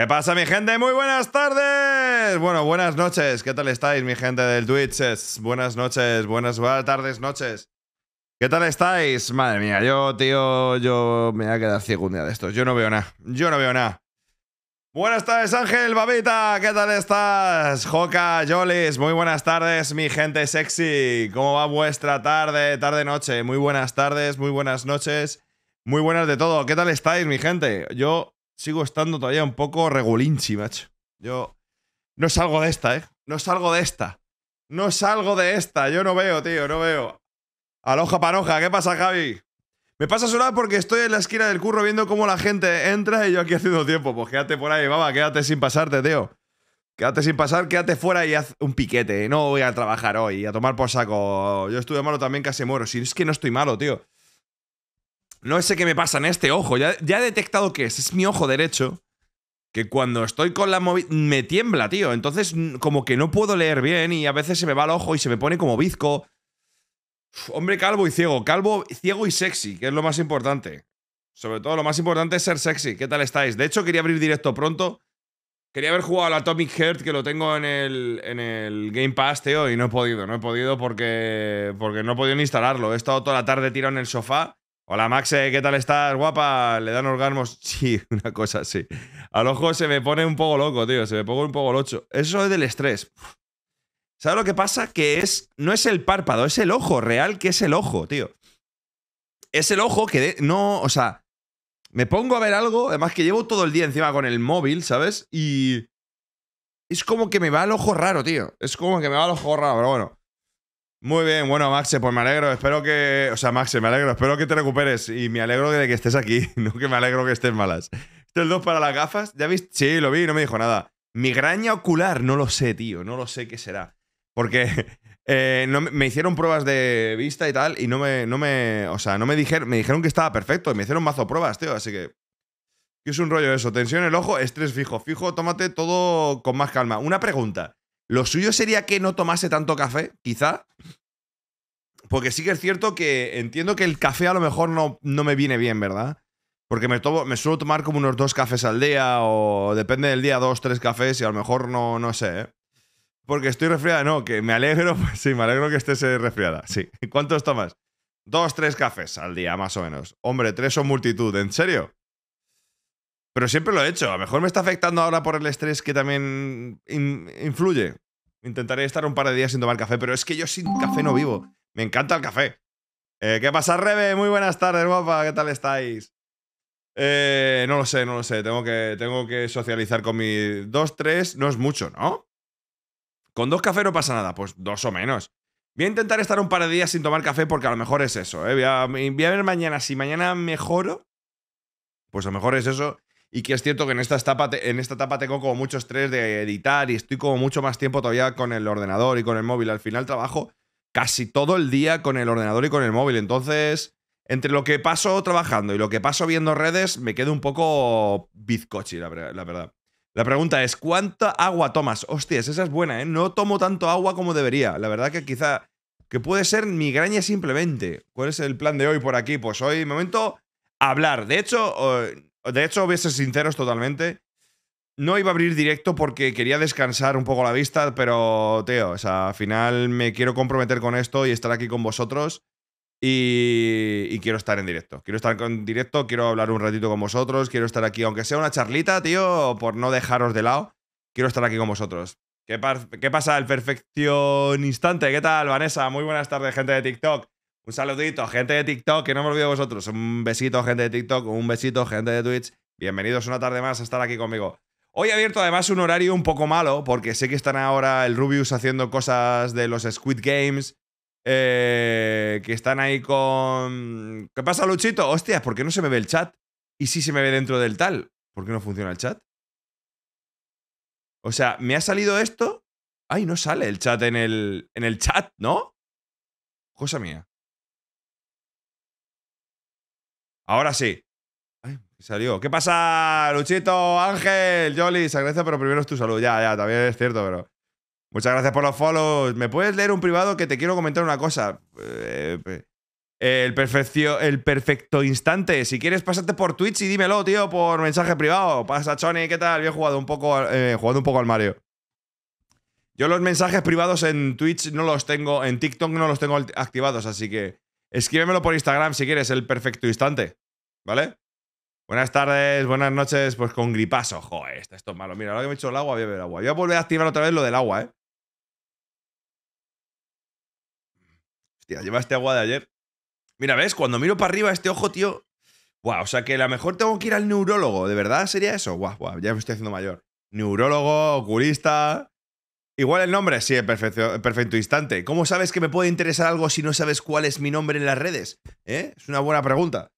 ¿Qué pasa, mi gente? Muy buenas tardes. Bueno, buenas noches. ¿Qué tal estáis, mi gente del Twitch? Buenas noches, buenas, buenas tardes, noches. ¿Qué tal estáis? Madre mía, yo, tío, yo me voy a quedar ciego un día de estos. Yo no veo nada. Yo no veo nada. Buenas tardes, Ángel, Babita. ¿Qué tal estás? Joca Jolis. Muy buenas tardes, mi gente sexy. ¿Cómo va vuestra tarde, tarde-noche? Muy buenas tardes, muy buenas noches. Muy buenas de todo. ¿Qué tal estáis, mi gente? Yo sigo estando todavía un poco regulinchi, macho. Yo no salgo de esta, ¿eh? No salgo de esta. No salgo de esta. Yo no veo, tío, no veo. Aloja panoja, ¿qué pasa, Javi? Me pasa sola porque estoy en la esquina del curro viendo cómo la gente entra y yo aquí haciendo tiempo. Pues quédate por ahí, baba, quédate sin pasarte, tío. Quédate sin pasar, quédate fuera y haz un piquete. No voy a trabajar hoy, a tomar por saco. Yo estuve malo también, casi muero. Si es que no estoy malo, tío. No sé qué me pasa en este ojo. Ya, he detectado que es. Es mi ojo derecho. Que cuando estoy con la móvil me tiembla, tío. Entonces, como que no puedo leer bien y a veces se me va el ojo y se me pone como bizco. hombre calvo y ciego. Calvo, ciego y sexy, que es lo más importante. Sobre todo, lo más importante es ser sexy. ¿Qué tal estáis? De hecho, quería abrir directo pronto. Quería haber jugado al Atomic Heart, que lo tengo en el, en el Game Pass, tío, y no he podido. No he podido porque, porque no he podido ni instalarlo. He estado toda la tarde tirado en el sofá Hola Maxe, ¿qué tal estás? Guapa, le dan orgasmos. Sí, una cosa así. Al ojo se me pone un poco loco, tío. Se me pone un poco locho. Eso es del estrés. ¿Sabes lo que pasa? Que es. No es el párpado, es el ojo real que es el ojo, tío. Es el ojo que no. O sea. Me pongo a ver algo, además que llevo todo el día encima con el móvil, ¿sabes? Y. Es como que me va el ojo raro, tío. Es como que me va el ojo raro, pero bueno. Muy bien, bueno, Maxe, pues me alegro, espero que. O sea, Maxe, me alegro, espero que te recuperes y me alegro de que estés aquí, no que me alegro que estés malas. ¿Este es dos para las gafas, ¿ya viste? Sí, lo vi, no me dijo nada. Migraña ocular, no lo sé, tío, no lo sé qué será. Porque eh, no, me hicieron pruebas de vista y tal, y no me. No me o sea, no me dijeron, me dijeron que estaba perfecto, y me hicieron mazo pruebas, tío, así que. ¿Qué es un rollo eso? Tensión en el ojo, estrés fijo. Fijo, tómate todo con más calma. Una pregunta. Lo suyo sería que no tomase tanto café, quizá. Porque sí que es cierto que entiendo que el café a lo mejor no, no me viene bien, ¿verdad? Porque me, tomo, me suelo tomar como unos dos cafés al día o depende del día, dos, tres cafés y a lo mejor no, no sé, ¿eh? Porque estoy resfriada, no, que me alegro, pues sí, me alegro que estés eh, resfriada, sí. ¿Cuántos tomas? Dos, tres cafés al día, más o menos. Hombre, tres son multitud, ¿en serio? Pero siempre lo he hecho. A lo mejor me está afectando ahora por el estrés que también influye. Intentaré estar un par de días sin tomar café, pero es que yo sin café no vivo. Me encanta el café. Eh, ¿Qué pasa, Rebe? Muy buenas tardes, guapa. ¿Qué tal estáis? Eh, no lo sé, no lo sé. Tengo que, tengo que socializar con mi dos, tres... No es mucho, ¿no? Con dos cafés no pasa nada. Pues dos o menos. Voy a intentar estar un par de días sin tomar café porque a lo mejor es eso. ¿eh? a, voy a ver mañana. Si mañana mejoro, pues a lo mejor es eso y que es cierto que en esta etapa, en esta etapa tengo como mucho estrés de editar y estoy como mucho más tiempo todavía con el ordenador y con el móvil. Al final trabajo casi todo el día con el ordenador y con el móvil. Entonces, entre lo que paso trabajando y lo que paso viendo redes, me quedo un poco bizcochi, la, la verdad. La pregunta es, ¿cuánta agua tomas? Hostias, esa es buena, ¿eh? No tomo tanto agua como debería. La verdad que quizá... Que puede ser migraña simplemente. ¿Cuál es el plan de hoy por aquí? Pues hoy, momento, hablar. De hecho, eh, de hecho, voy a ser sinceros totalmente. No iba a abrir directo porque quería descansar un poco la vista, pero, tío, o sea, al final me quiero comprometer con esto y estar aquí con vosotros. Y, quiero estar en directo. Quiero estar en directo, quiero hablar un ratito con vosotros, quiero estar aquí, aunque sea una charlita, tío, por no dejaros de lado, quiero estar aquí con vosotros. ¿Qué, pasa, el Instante? ¿Qué tal, Vanessa? Muy buenas tardes, gente de TikTok. Un saludito, gente de TikTok, que no me olvido de vosotros. Un besito, gente de TikTok, un besito, gente de Twitch. Bienvenidos una tarde más a estar aquí conmigo. Hoy he abierto además un horario un poco malo, porque sé que están ahora el Rubius haciendo cosas de los Squid Games. Eh, que están ahí con. ¿Qué pasa, Luchito? Hostias, ¿por qué no se me ve el chat? Y si se me ve dentro del tal, ¿por qué no funciona el chat? O sea, me ha salido esto. Ay, no sale el chat en el, en el chat, ¿no? Cosa mía. Ahora sí. salió. ¿Qué pasa, Luchito, Ángel, Jolly? Se agradece, pero primero es tu salud. Ya, ya, también es cierto, pero. Muchas gracias por los follows. ¿Me puedes leer un privado que te quiero comentar una cosa? Eh, el, el perfecto instante. Si quieres, pásate por Twitch y dímelo, tío, por mensaje privado. Pasa, Choni, ¿qué tal? he jugado un poco, eh, un poco al Mario. Yo los mensajes privados en Twitch no los tengo, en TikTok no los tengo activados, así que escríbemelo por Instagram si quieres, el perfecto instante. ¿Vale? Buenas tardes, buenas noches, pues con gripazo. Joder, esto, es malo. Mira, ahora que me he hecho el agua, voy a agua. voy a volver a activar otra vez lo del agua, ¿eh? Hostia, lleva este agua de ayer. Mira, ¿ves? Cuando miro para arriba este ojo, tío... Buah, o sea que a lo mejor tengo que ir al neurólogo. ¿De verdad sería eso? Guau, guau, ya me estoy haciendo mayor. Neurólogo, oculista... Igual el nombre, sí, perfecto, perfecto instante. ¿Cómo sabes que me puede interesar algo si no sabes cuál es mi nombre en las redes? ¿Eh? Es una buena pregunta.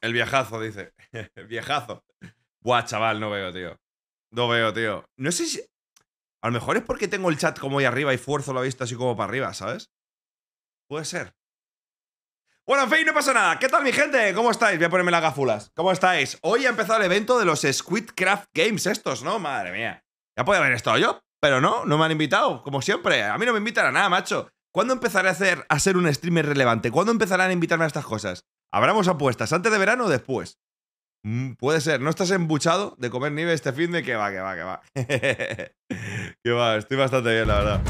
El viejazo, dice. viejazo. Buah, chaval, no veo, tío. No veo, tío. No sé si. A lo mejor es porque tengo el chat como ahí arriba y fuerzo la vista así como para arriba, ¿sabes? Puede ser. Bueno, en fin, no pasa nada. ¿Qué tal, mi gente? ¿Cómo estáis? Voy a ponerme las gafulas. ¿Cómo estáis? Hoy ha empezado el evento de los Squidcraft Games estos, ¿no? Madre mía. Ya podía haber estado yo, pero no, no me han invitado, como siempre. A mí no me invitan a nada, macho. ¿Cuándo empezaré a, hacer, a ser un streamer relevante? ¿Cuándo empezarán a invitarme a estas cosas? ¿Abramos apuestas antes de verano o después? Mm, puede ser. ¿No estás embuchado de comer nieve este fin de que va, que va, que va? que va, estoy bastante bien, la verdad.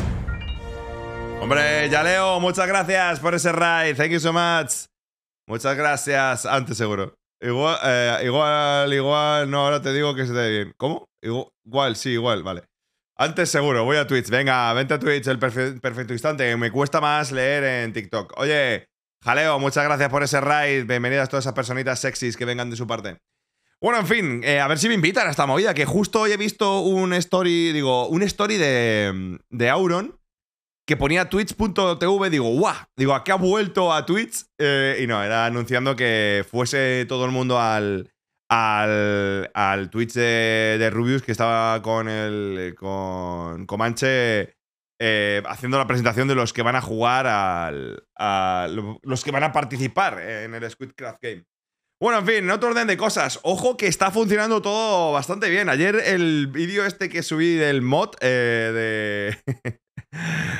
Hombre, ya leo, muchas gracias por ese raid. Thank you so much. Muchas gracias. Antes seguro. Igual, eh, igual, igual. No, ahora te digo que se te ve bien. ¿Cómo? Igual, sí, igual, vale. Antes seguro, voy a Twitch. Venga, vente a Twitch, el perfecto instante. Me cuesta más leer en TikTok. Oye, Jaleo, muchas gracias por ese ride. Bienvenidas todas esas personitas sexys que vengan de su parte. Bueno, en fin, eh, a ver si me invitan a esta movida, que justo hoy he visto un story, digo, un story de, de Auron que ponía twitch.tv, digo, guau, digo, ¿a qué ha vuelto a Twitch? Eh, y no, era anunciando que fuese todo el mundo al, al, al Twitch de, de, Rubius que estaba con el con Comanche eh, haciendo la presentación de los que van a jugar al, a los que van a participar en el Squid Craft Game. Bueno, en fin, en otro orden de cosas, ojo que está funcionando todo bastante bien. Ayer el vídeo este que subí del mod eh, de,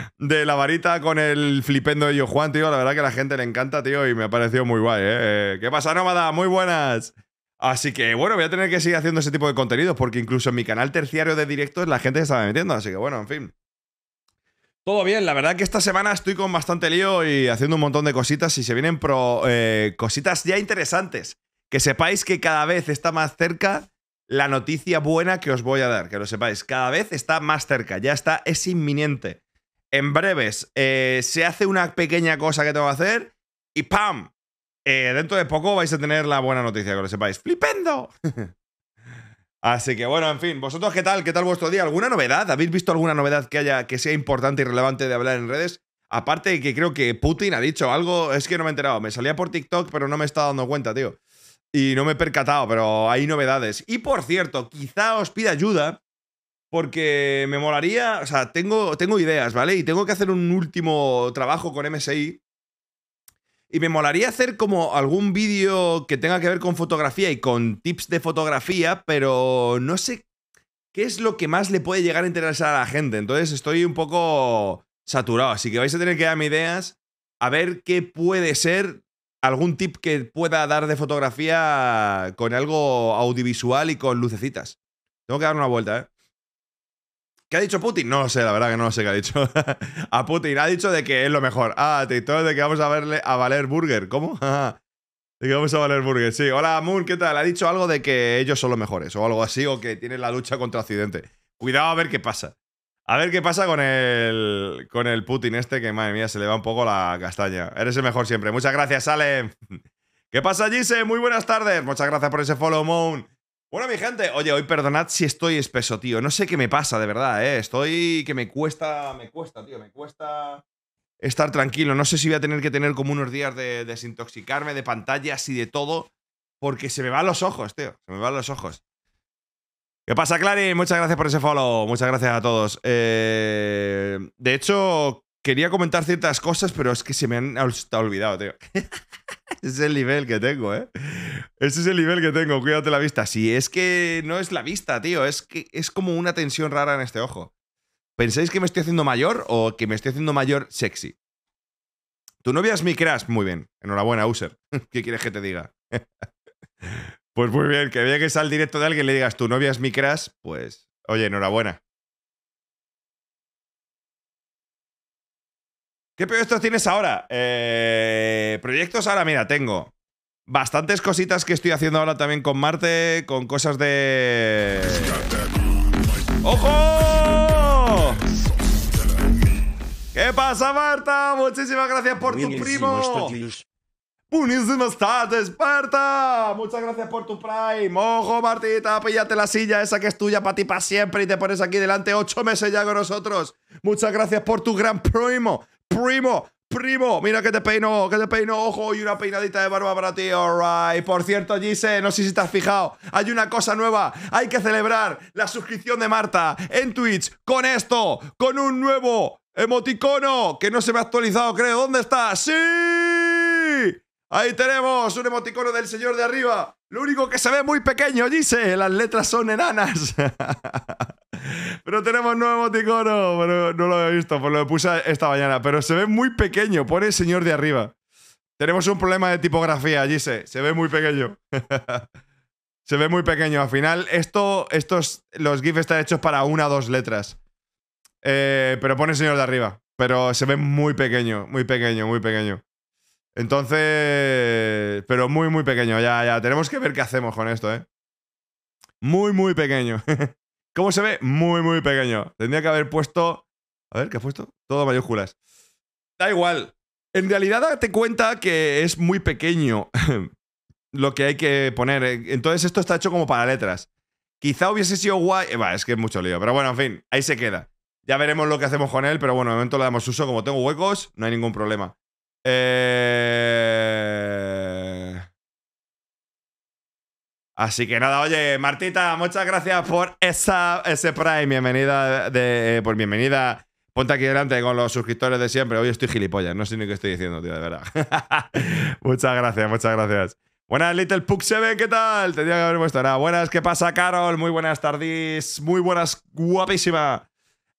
de la varita con el flipendo de Yo Juan, tío. La verdad que a la gente le encanta, tío, y me ha parecido muy guay, eh. ¿Qué pasa, nómada? Muy buenas. Así que bueno, voy a tener que seguir haciendo ese tipo de contenidos porque incluso en mi canal terciario de directos la gente se estaba metiendo, así que bueno, en fin. Todo bien, la verdad que esta semana estoy con bastante lío y haciendo un montón de cositas y se vienen pro, eh, cositas ya interesantes. Que sepáis que cada vez está más cerca la noticia buena que os voy a dar, que lo sepáis. Cada vez está más cerca, ya está, es inminente. En breves eh, se hace una pequeña cosa que tengo que hacer y ¡pam! Eh, dentro de poco vais a tener la buena noticia, que lo sepáis. ¡Flipendo! Así que bueno, en fin, ¿vosotros qué tal? ¿Qué tal vuestro día? ¿Alguna novedad? ¿Habéis visto alguna novedad que haya que sea importante y relevante de hablar en redes? Aparte de que creo que Putin ha dicho algo, es que no me he enterado. Me salía por TikTok, pero no me estado dando cuenta, tío. Y no me he percatado, pero hay novedades. Y por cierto, quizá os pida ayuda, porque me molaría. O sea, tengo, tengo ideas, ¿vale? Y tengo que hacer un último trabajo con MSI y me molaría hacer como algún vídeo que tenga que ver con fotografía y con tips de fotografía, pero no sé qué es lo que más le puede llegar a interesar a la gente. Entonces estoy un poco saturado, así que vais a tener que darme ideas a ver qué puede ser algún tip que pueda dar de fotografía con algo audiovisual y con lucecitas. Tengo que dar una vuelta, ¿eh? ¿Qué ha dicho Putin? No lo sé, la verdad que no lo sé qué ha dicho. a Putin ha dicho de que es lo mejor. Ah, TikTok de que vamos a verle a Valer Burger. ¿Cómo? de que vamos a Valer Burger, sí. Hola, Moon, ¿qué tal? Ha dicho algo de que ellos son los mejores o algo así, o que tienen la lucha contra Occidente. Cuidado a ver qué pasa. A ver qué pasa con el, con el Putin este, que madre mía, se le va un poco la castaña. Eres el mejor siempre. Muchas gracias, Ale. ¿Qué pasa, Gise? Muy buenas tardes. Muchas gracias por ese follow, Moon. Bueno, mi gente, oye, hoy perdonad si estoy espeso, tío. No sé qué me pasa, de verdad, ¿eh? Estoy que me cuesta, me cuesta, tío, me cuesta estar tranquilo. No sé si voy a tener que tener como unos días de desintoxicarme de pantallas y de todo, porque se me van los ojos, tío. Se me van los ojos. ¿Qué pasa, Clary? Muchas gracias por ese follow. Muchas gracias a todos. Eh, de hecho, quería comentar ciertas cosas, pero es que se me han olvidado, tío. es el nivel que tengo, ¿eh? Ese es el nivel que tengo, cuídate la vista. Sí, es que no es la vista, tío, es que es como una tensión rara en este ojo. ¿Pensáis que me estoy haciendo mayor o que me estoy haciendo mayor sexy? Tu novia es mi crush, muy bien. Enhorabuena, User. ¿Qué quieres que te diga? pues muy bien, que vea que sale directo de alguien y le digas tu novia es mi crush, pues oye, enhorabuena. ¿Qué proyectos tienes ahora? Eh, proyectos ahora, mira, tengo bastantes cositas que estoy haciendo ahora también con Marte, con cosas de... ¡Ojo! ¿Qué pasa, Marta? Muchísimas gracias por tu primo. Buenísimas tardes, Marta. Muchas gracias por tu Prime. Ojo, Martita, píllate la silla esa que es tuya para ti para siempre y te pones aquí delante ocho meses ya con nosotros. Muchas gracias por tu gran primo primo. Primo, mira que te peino, que te peino, ojo, y una peinadita de barba para ti, alright. Por cierto, Gise, no sé si te has fijado, hay una cosa nueva, hay que celebrar la suscripción de Marta en Twitch con esto, con un nuevo emoticono que no se me ha actualizado, creo. ¿Dónde está? ¡Sí! Ahí tenemos un emoticono del señor de arriba lo único que se ve muy pequeño, dice, las letras son enanas. pero tenemos nuevo emoticono, no lo había visto, por pues lo puse esta mañana, pero se ve muy pequeño, pone el señor de arriba. Tenemos un problema de tipografía, Gise, se ve muy pequeño. se ve muy pequeño, al final esto, estos, los GIFs están hechos para una o dos letras. Eh, pero pone señor de arriba, pero se ve muy pequeño, muy pequeño, muy pequeño. Entonces, pero muy, muy pequeño. Ya, ya, tenemos que ver qué hacemos con esto, ¿eh? Muy, muy pequeño. ¿Cómo se ve? Muy, muy pequeño. Tendría que haber puesto... A ver, ¿qué ha puesto? Todo mayúsculas. Da igual. En realidad date cuenta que es muy pequeño lo que hay que poner. Eh. Entonces esto está hecho como para letras. Quizá hubiese sido guay... Eh, va, es que es mucho lío. Pero bueno, en fin, ahí se queda. Ya veremos lo que hacemos con él, pero bueno, de momento le damos uso. Como tengo huecos, no hay ningún problema. Eh... Así que nada, oye, Martita, muchas gracias por esa, ese Prime. Bienvenida, de, eh, por pues bienvenida. Ponte aquí delante con los suscriptores de siempre. Hoy estoy gilipollas, no sé ni qué estoy diciendo, tío, de verdad. muchas gracias, muchas gracias. Buenas, Little 7, ¿qué tal? Tenía que haber puesto nada. Buenas, ¿qué pasa, Carol? Muy buenas tardes, muy buenas, guapísima.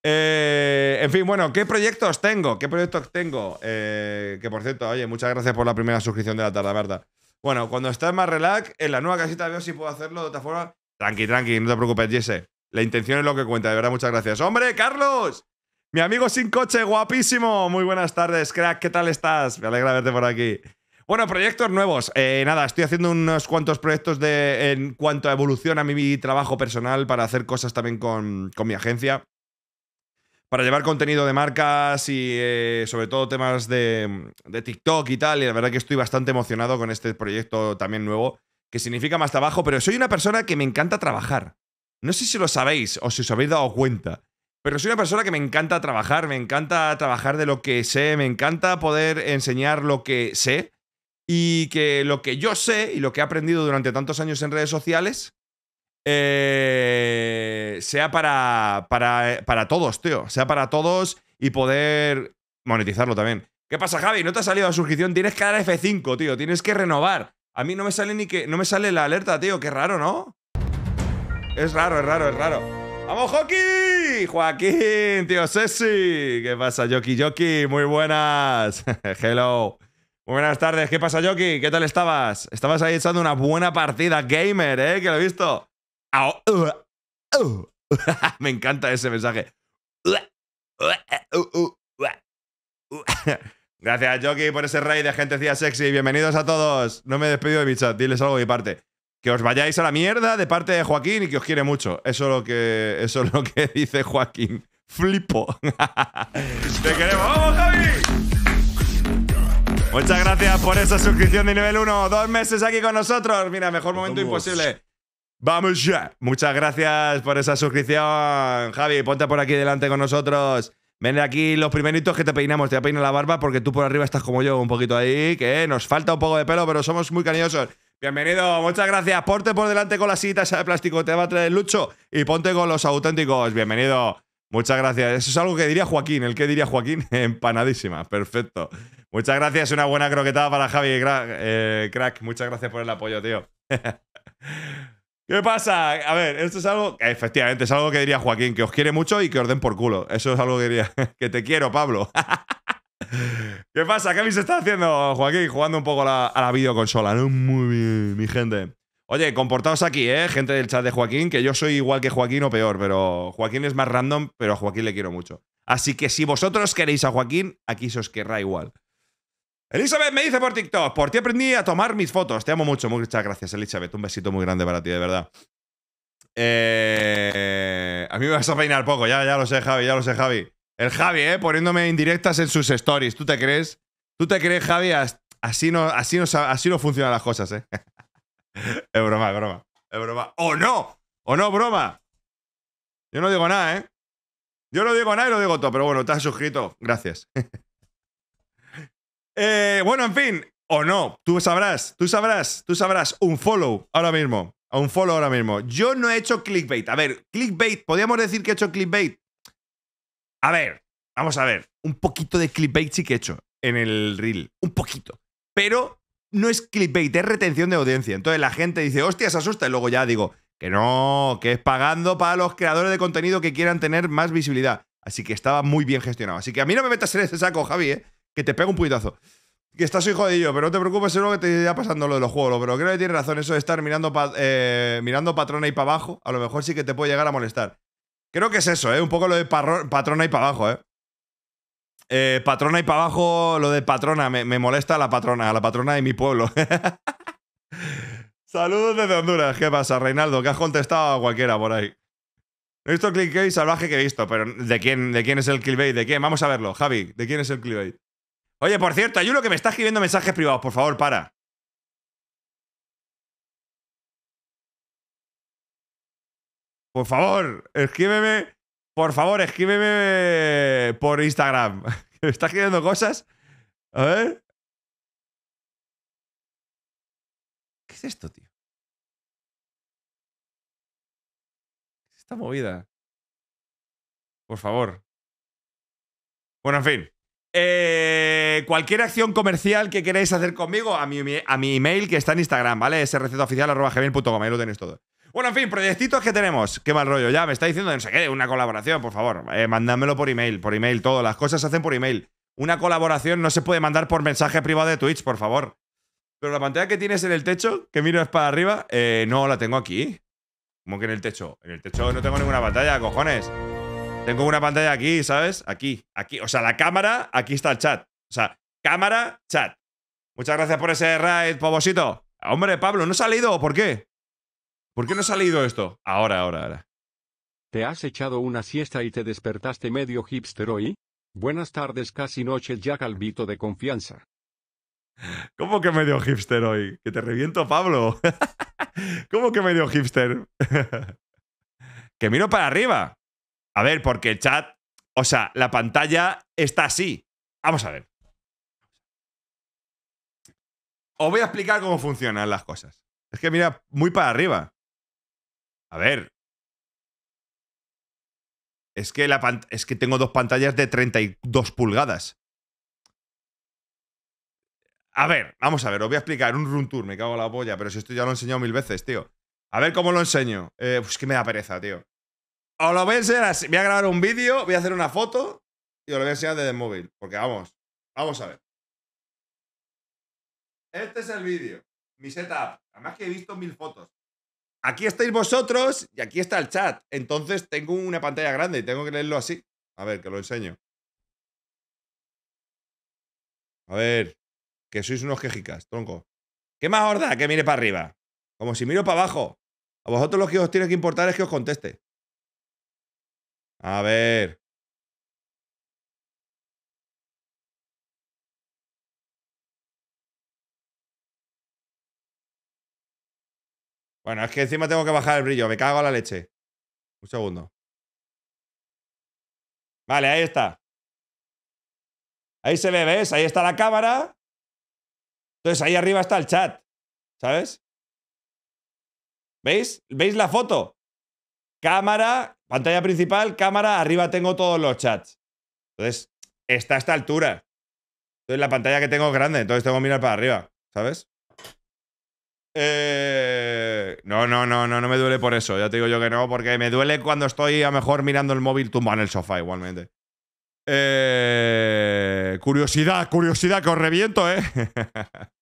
Eh, en fin, bueno, ¿qué proyectos tengo? ¿Qué proyectos tengo? Eh, que por cierto, oye, muchas gracias por la primera suscripción de la tarde, verdad. Bueno, cuando estés más relax, en la nueva casita veo si puedo hacerlo de otra forma. Tranqui, tranqui, no te preocupes, Jesse. La intención es lo que cuenta, de verdad, muchas gracias. ¡Hombre, Carlos! Mi amigo sin coche, guapísimo. Muy buenas tardes, crack, ¿qué tal estás? Me alegra verte por aquí. Bueno, proyectos nuevos. Eh, nada, estoy haciendo unos cuantos proyectos de, en cuanto a evolución a mi trabajo personal para hacer cosas también con, con mi agencia para llevar contenido de marcas y eh, sobre todo temas de, de, TikTok y tal. Y la verdad que estoy bastante emocionado con este proyecto también nuevo, que significa más trabajo, pero soy una persona que me encanta trabajar. No sé si lo sabéis o si os habéis dado cuenta, pero soy una persona que me encanta trabajar, me encanta trabajar de lo que sé, me encanta poder enseñar lo que sé y que lo que yo sé y lo que he aprendido durante tantos años en redes sociales, eh, sea para, eh, para, todos, tío. Sea para todos y poder monetizarlo también. ¿Qué pasa, Javi? ¿No te ha salido la suscripción? Tienes que dar F5, tío. Tienes que renovar. A mí no me sale ni que. No me sale la alerta, tío. Qué raro, ¿no? Es raro, es raro, es raro. ¡Vamos, Joki Joaquín, tío sexy ¿Qué pasa, Joki? Joki, Muy buenas. Hello. Muy buenas tardes. ¿Qué pasa, Joki? ¿Qué tal estabas? Estabas ahí echando una buena partida gamer, ¿eh? Que lo he visto. Uh, uh. Me encanta ese mensaje. Uh, gracias, Joki, por ese rey de gentecía sexy. Bienvenidos a todos. No me despido de mi chat, diles algo de mi parte. Que os vayáis a la mierda de parte de Joaquín y que os quiere mucho. Eso es lo que, eso es lo que dice Joaquín. Flipo. Te queremos. ¡Vamos, Javi! Muchas gracias por esa suscripción de nivel 1. Dos meses aquí con nosotros. Mira, mejor momento imposible. Vamos ya. Muchas gracias por esa suscripción. Javi, ponte por aquí delante con nosotros. Ven aquí los primeritos que te peinamos. Te voy la barba porque tú por arriba estás como yo, un poquito ahí, que nos falta un poco de pelo, pero somos muy cariñosos. Bienvenido, muchas gracias. Ponte por delante con la silla de plástico, te va a traer Lucho. Y ponte con los auténticos. Bienvenido. Muchas gracias. Eso es algo que diría Joaquín. ¿El que diría Joaquín? Empanadísima. Perfecto. Muchas gracias. Una buena croquetada para Javi, crack. Eh, crack. Muchas gracias por el apoyo, tío. ¿Qué pasa? A ver, esto es algo. Efectivamente, es algo que diría Joaquín, que os quiere mucho y que os den por culo. Eso es algo que diría. Que te quiero, Pablo. ¿Qué pasa? ¿Qué se está haciendo, Joaquín? Jugando un poco a la, a la videoconsola, ¿no? Muy bien, mi gente. Oye, comportaos aquí, ¿eh? Gente del chat de Joaquín, que yo soy igual que Joaquín o peor, pero Joaquín es más random, pero a Joaquín le quiero mucho. Así que si vosotros queréis a Joaquín, aquí se os querrá igual. Elizabeth me dice por TikTok, por ti aprendí a tomar mis fotos. Te amo mucho, muchas gracias, Elizabeth. Un besito muy grande para ti, de verdad. Eh, a mí me vas a peinar poco, ya, ya lo sé, Javi, ya lo sé, Javi. El Javi, eh, Poniéndome indirectas en sus stories. ¿Tú te crees? ¿Tú te crees, Javi? Así no, así no, así no funcionan las cosas, ¿eh? es broma, broma. Es broma. ¡O no! ¡O no, broma! Yo no digo nada, ¿eh? Yo no digo nada y lo digo todo, pero bueno, te has suscrito. Gracias. Eh, bueno, en fin, o no, tú sabrás, tú sabrás, tú sabrás. Un follow ahora mismo, un follow ahora mismo. Yo no he hecho clickbait. A ver, clickbait, ¿podríamos decir que he hecho clickbait? A ver, vamos a ver. Un poquito de clickbait sí que he hecho en el reel, un poquito. Pero no es clickbait, es retención de audiencia. Entonces la gente dice, hostia, se asusta. Y luego ya digo, que no, que es pagando para los creadores de contenido que quieran tener más visibilidad. Así que estaba muy bien gestionado. Así que a mí no me metas en ese saco, Javi, ¿eh? que te pega un puñetazo. Que estás hijo de pero no te preocupes, seguro que te irá pasando lo de los juegos. Pero creo que tienes razón, eso de estar mirando, eh, y mirando y para abajo, a lo mejor sí que te puede llegar a molestar. Creo que es eso, ¿eh? Un poco lo de patrona y para abajo, ¿eh? eh y para abajo, lo de patrona, me, molesta a la patrona, a la patrona de mi pueblo. Saludos desde Honduras, ¿qué pasa, Reinaldo? Que has contestado a cualquiera por ahí. he visto clickbait salvaje que he visto, pero ¿de quién, ¿de quién es el clickbait? ¿De quién? Vamos a verlo, Javi, ¿de quién es el clickbait? Oye, por cierto, uno que me está escribiendo mensajes privados. Por favor, para. Por favor, escríbeme. Por favor, escríbeme por Instagram. me está escribiendo cosas. A ver. ¿Qué es esto, tío? ¿Qué es esta movida? Por favor. Bueno, en fin. Eh, cualquier acción comercial que queráis hacer conmigo, a mi, a mi email que está en Instagram, ¿vale? srecetaoficial.gmail.com, ahí lo tenéis todo. Bueno, en fin, proyectitos que tenemos. Qué mal rollo, ya me está diciendo, no sé qué, una colaboración, por favor. Eh, por email, por email, todo. Las cosas se hacen por email. Una colaboración no se puede mandar por mensaje privado de Twitch, por favor. Pero la pantalla que tienes en el techo, que miro es para arriba, eh, no la tengo aquí. ¿Cómo que en el techo? En el techo no tengo ninguna pantalla, cojones. Tengo una pantalla aquí, ¿sabes? Aquí, aquí. O sea, la cámara, aquí está el chat. O sea, cámara, chat. Muchas gracias por ese raid, Pobosito. Hombre, Pablo, ¿no ha ¿Por qué? ¿Por qué no ha salido esto? Ahora, ahora, ahora. ¿Te has echado una siesta y te despertaste medio hipster hoy? Buenas tardes, casi noche, ya calvito de confianza. ¿Cómo que medio hipster hoy? Que te reviento, Pablo. ¿Cómo que medio hipster? que miro para arriba. A ver, porque el chat, o sea, la pantalla está así. Vamos a ver. Os voy a explicar cómo funcionan las cosas. Es que mira, muy para arriba. A ver. Es que, la es que tengo dos pantallas de 32 pulgadas. A ver, vamos a ver, os voy a explicar un run tour, me cago en la polla, pero si esto ya lo he enseñado mil veces, tío. A ver cómo lo enseño. Eh, pues que me da pereza, tío. Os lo voy a enseñar así. Voy a grabar un vídeo, voy a hacer una foto y os lo voy a enseñar desde el móvil. Porque vamos, vamos a ver. Este es el vídeo, mi setup. Además que he visto mil fotos. Aquí estáis vosotros y aquí está el chat. Entonces tengo una pantalla grande y tengo que leerlo así. A ver, que lo enseño. A ver, que sois unos quejicas, tronco. ¿Qué más horda que mire para arriba? Como si miro para abajo. A vosotros lo que os tiene que importar es que os conteste. A ver. Bueno, es que encima tengo que bajar el brillo. Me cago en la leche. Un segundo. Vale, ahí está. Ahí se ve, ¿ves? Ahí está la cámara. Entonces ahí arriba está el chat. ¿Sabes? ¿Veis? ¿Veis la foto? Cámara, pantalla principal, cámara, arriba tengo todos los chats. Entonces, está a esta altura. Entonces, la pantalla que tengo es grande, entonces tengo que mirar para arriba, ¿sabes? Eh... No, no, no, no, no me duele por eso. Ya te digo yo que no, porque me duele cuando estoy a mejor mirando el móvil tumbado en el sofá igualmente. Eh... Curiosidad, curiosidad, que os reviento, ¿eh?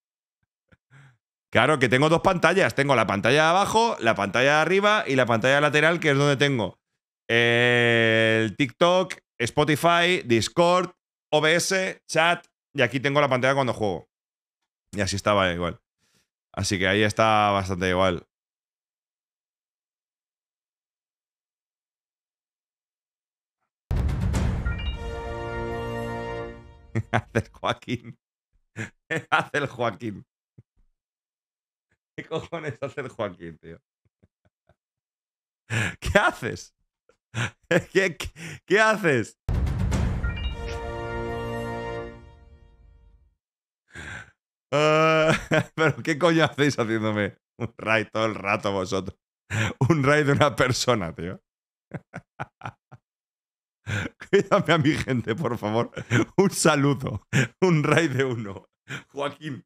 Claro, que tengo dos pantallas. Tengo la pantalla de abajo, la pantalla de arriba y la pantalla lateral, que es donde tengo eh, el TikTok, Spotify, Discord, OBS, chat. Y aquí tengo la pantalla cuando juego. Y así estaba igual. Así que ahí está bastante igual. Hace el Joaquín. Hace el Joaquín. ¿Qué cojones haces, Joaquín, tío? ¿Qué haces? ¿Qué, haces? pero ¿qué coño hacéis haciéndome un raid todo el rato vosotros? Un raid de una persona, tío. Cuídame a mi gente, por favor. Un saludo. Un raid de uno. Joaquín.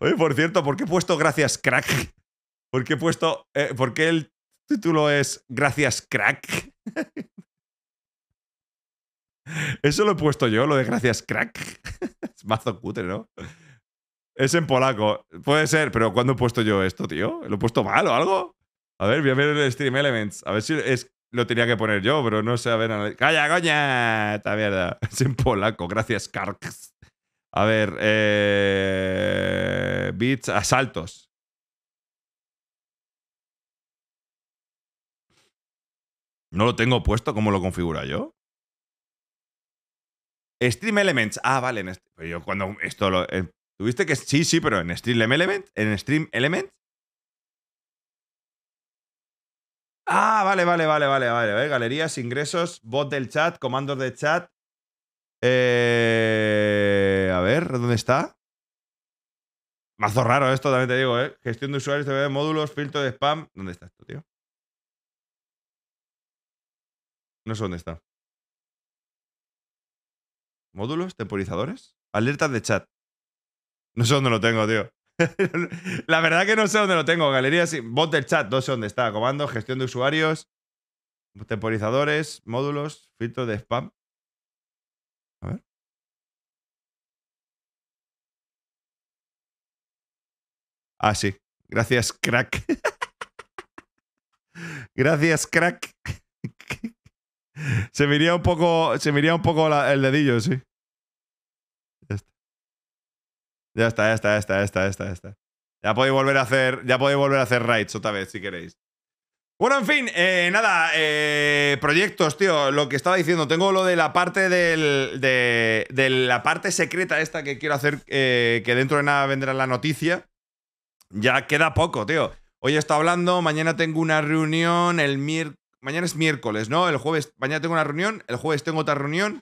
Oye, por cierto, ¿por qué he puesto gracias crack? ¿Por qué he puesto. Eh, ¿Por qué el título es Gracias crack? Eso lo he puesto yo, lo de gracias crack. Es mazo cutre, ¿no? Es en polaco. Puede ser, pero ¿cuándo he puesto yo esto, tío? ¿Lo he puesto mal o algo? A ver, voy a ver el Stream Elements. A ver si es lo tenía que poner yo, pero no sé, a ver... ¡Calla, coña! Esta mierda. Es en polaco. Gracias, Karks. A ver, eh... Beats, asaltos. No lo tengo puesto, ¿cómo lo configura yo? Stream Elements. Ah, vale. yo cuando esto lo... Eh, tuviste que... Sí, sí, pero en Stream Elements. En Stream Elements. Ah, vale, vale, vale, vale, vale. Galerías, ingresos, bot del chat, comandos de chat. Eh, a ver, ¿dónde está? Mazo raro esto, también te digo, ¿eh? Gestión de usuarios, módulos, filtro de spam. ¿Dónde está esto, tío? No sé dónde está. ¿Módulos? ¿Temporizadores? Alertas de chat. No sé dónde lo tengo, tío. la verdad que no sé dónde lo tengo. Galería, Bot del chat, no sé dónde está. Comando, gestión de usuarios, temporizadores, módulos, filtro de spam. A ver. Ah, sí. Gracias, crack. Gracias, crack. se miría un poco, se miría un poco el dedillo, sí. Ya está, ya está, ya está, ya está, ya está, ya está. Ya podéis volver a hacer, ya podéis volver a hacer raids otra vez si queréis. Bueno, en fin, eh, nada, eh, proyectos, tío, lo que estaba diciendo, tengo lo de la parte del, de, la parte secreta esta que quiero hacer, eh, que dentro de nada vendrá la noticia. Ya queda poco, tío. Hoy he estado hablando, mañana tengo una reunión, el mañana es miércoles, ¿no? El jueves, mañana tengo una reunión, el jueves tengo otra reunión,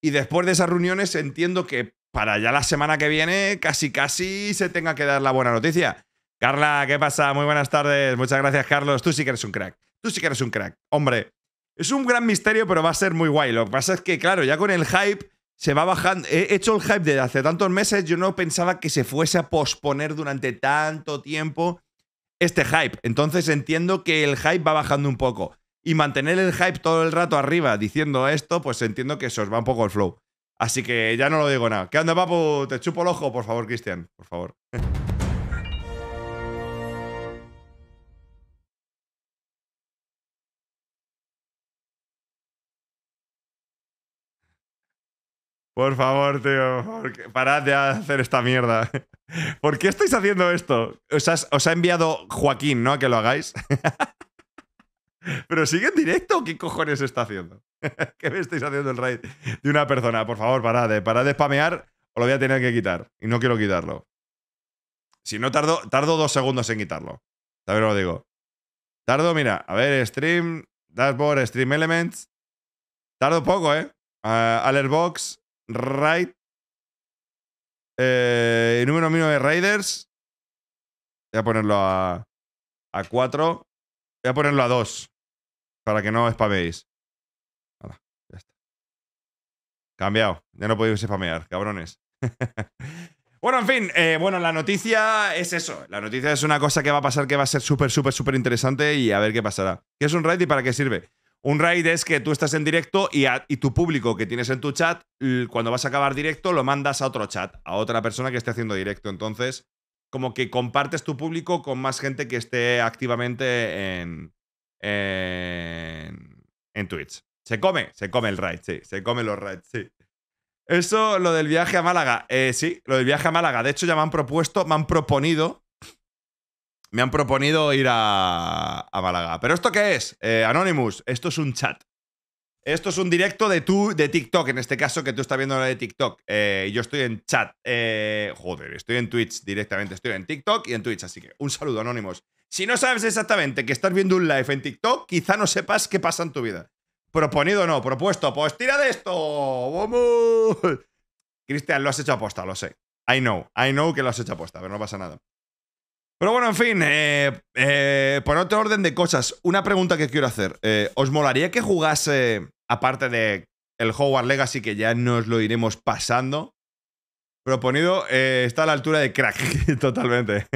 y después de esas reuniones entiendo que para ya la semana que viene casi casi se tenga que dar la buena noticia. Carla, ¿qué pasa? Muy buenas tardes. Muchas gracias, Carlos. Tú sí que eres un crack. Tú sí que eres un crack. Hombre, es un gran misterio, pero va a ser muy guay. Lo que pasa es que, claro, ya con el hype se va bajando. He hecho el hype desde hace tantos meses. Yo no pensaba que se fuese a posponer durante tanto tiempo este hype. Entonces entiendo que el hype va bajando un poco. Y mantener el hype todo el rato arriba diciendo esto, pues entiendo que se os va un poco el flow. Así que ya no lo digo nada. ¿Qué onda, papu? Te chupo el ojo, por favor, Cristian. Por favor. Por favor, tío, parad de hacer esta mierda. ¿Por qué estáis haciendo esto? Os, os ha enviado Joaquín, ¿no? A que lo hagáis. ¿Pero sigue en directo qué cojones está haciendo? ¿Qué me estáis haciendo el raid de una persona? Por favor, parad, eh, parad de spamear o lo voy a tener que quitar. Y no quiero quitarlo. Si no, tardo, tardo dos segundos en quitarlo. A ver, lo digo. Tardo, mira, a ver, stream, dashboard, stream elements. Tardo poco, ¿eh? Alertbox, box raid. Eh, número mínimo de raiders. Voy a ponerlo a, a 4. Voy a ponerlo a 2 para que no spameéis. ya Cambiado. Ya no podéis spamear, cabrones. bueno, en fin. Eh, bueno, la noticia es eso. La noticia es una cosa que va a pasar que va a ser súper, súper, súper interesante y a ver qué pasará. ¿Qué es un raid y para qué sirve? Un raid es que tú estás en directo y, tu público que tienes en tu chat, cuando vas a acabar directo, lo mandas a otro chat, a otra persona que esté haciendo directo. Entonces, como que compartes tu público con más gente que esté activamente en, en, Twitch. Se come, se come el raid, sí. Se come los raids, sí. Eso, lo del viaje a Málaga. Eh, sí, lo del viaje a Málaga. De hecho, ya me han propuesto, me han proponido. Me han proponido ir a, Málaga. ¿Pero esto qué es? Eh, Anonymous, esto es un chat. Esto es un directo de tú, de TikTok, en este caso que tú estás viendo de TikTok. Eh, yo estoy en chat. joder, estoy en Twitch directamente. Estoy en TikTok y en Twitch. Así que un saludo, Anonymous. Si no sabes exactamente que estás viendo un live en TikTok, quizá no sepas qué pasa en tu vida. Proponido no, propuesto, pues tira de esto. ¡Vamos! Cristian, lo has hecho aposta, lo sé. I know, I know que lo has hecho aposta, pero no pasa nada. Pero bueno, en fin, eh, eh, por otro orden de cosas, una pregunta que quiero hacer. Eh, ¿Os molaría que jugase, aparte de el Howard Legacy, que ya nos lo iremos pasando? Proponido está a la altura de crack, totalmente.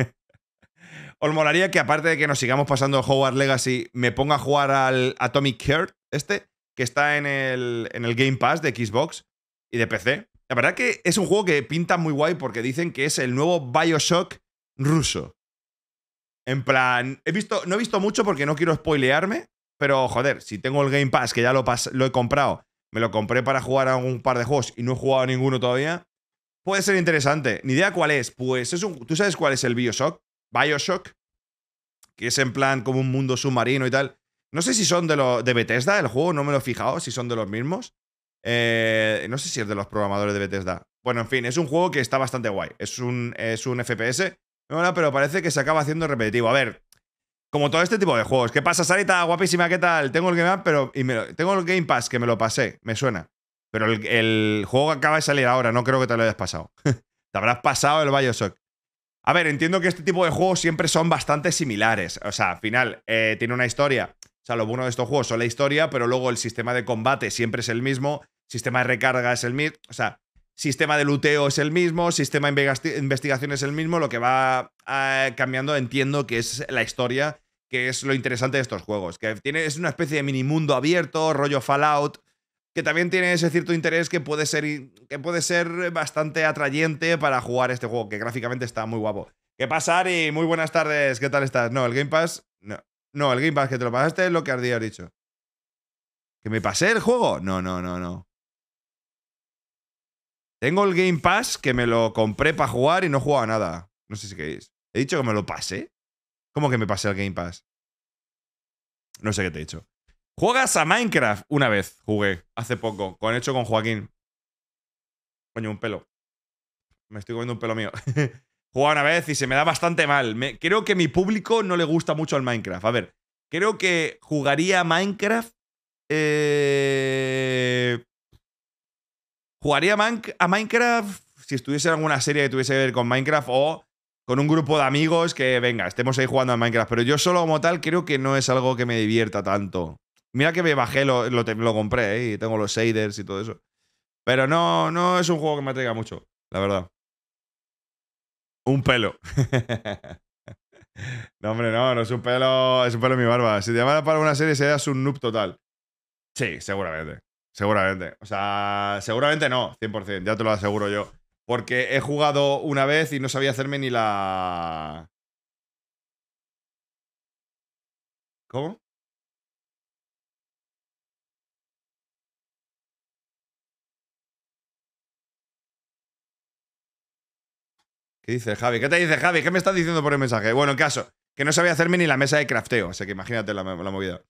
¿Os molaría que aparte de que nos sigamos pasando Howard Legacy, me ponga a jugar al Atomic Heart, este, que está en el, en el Game Pass de Xbox y de PC? La verdad que es un juego que pinta muy guay porque dicen que es el nuevo Bioshock ruso. En plan, he visto, no he visto mucho porque no quiero spoilearme, pero joder, si tengo el Game Pass, que ya lo, lo he comprado, me lo compré para jugar a un par de juegos y no he jugado a ninguno todavía, puede ser interesante. Ni idea cuál es. Pues es un, ¿tú sabes cuál es el Bioshock? Bioshock, que es en plan como un mundo submarino y tal. No sé si son de, los de Bethesda, el juego, no me lo he fijado, si son de los mismos. Eh, no sé si es de los programadores de Bethesda. Bueno, en fin, es un juego que está bastante guay. Es un, es un FPS, pero parece que se acaba haciendo repetitivo. A ver, como todo este tipo de juegos. ¿Qué pasa, Sarita? Guapísima, ¿qué tal? Tengo el Game Pass, pero. Y me tengo el Game Pass, que me lo pasé, me suena. Pero el, el juego acaba de salir ahora, no creo que te lo hayas pasado. te habrás pasado el Bioshock. A ver, entiendo que este tipo de juegos siempre son bastante similares. O sea, al final, eh, tiene una historia. O sea, lo bueno de estos juegos son la historia, pero luego el sistema de combate siempre es el mismo, sistema de recarga es el mismo, o sea, sistema de luteo es el mismo, sistema de investigación es el mismo, lo que va eh, cambiando entiendo que es la historia, que es lo interesante de estos juegos, que es una especie de mini mundo abierto, rollo Fallout, que también tiene ese cierto interés que puede ser, que puede ser bastante atrayente para jugar este juego, que gráficamente está muy guapo. ¿Qué pasa, Ari? Muy buenas tardes, ¿qué tal estás? No, el Game Pass, no, no el Game Pass que te lo pasaste es lo que Ardía he dicho. ¿Que me pasé el juego? No, no, no, no. Tengo el Game Pass que me lo compré para jugar y no jugaba nada. No sé si queréis. ¿He dicho que me lo pasé? ¿Cómo que me pasé el Game Pass? No sé qué te he dicho. ¿Juegas a Minecraft? Una vez jugué, hace poco, con hecho con Joaquín. Coño, un pelo. Me estoy comiendo un pelo mío. Jugaba una vez y se me da bastante mal. creo que mi público no le gusta mucho al Minecraft. A ver, creo que jugaría Minecraft. Eh, jugaría a Minecraft si estuviese en alguna serie que tuviese que ver con Minecraft o con un grupo de amigos que, venga, estemos ahí jugando a Minecraft. Pero yo solo como tal creo que no es algo que me divierta tanto. Mira que me bajé, lo, lo, compré ¿eh? y tengo los shaders y todo eso. Pero no, no es un juego que me atraiga mucho, la verdad. Un pelo. no, hombre, no, no es un pelo, es un pelo en mi barba. Si te llamara para una serie serías un noob total. Sí, seguramente. Seguramente. O sea, seguramente no, 100%, ya te lo aseguro yo. Porque he jugado una vez y no sabía hacerme ni la... ¿Cómo? ¿Qué dice Javi? ¿Qué te dice Javi? ¿Qué me estás diciendo por el mensaje? Bueno, en caso, que no sabía hacerme ni la mesa de crafteo, O sea, que imagínate la, la movida.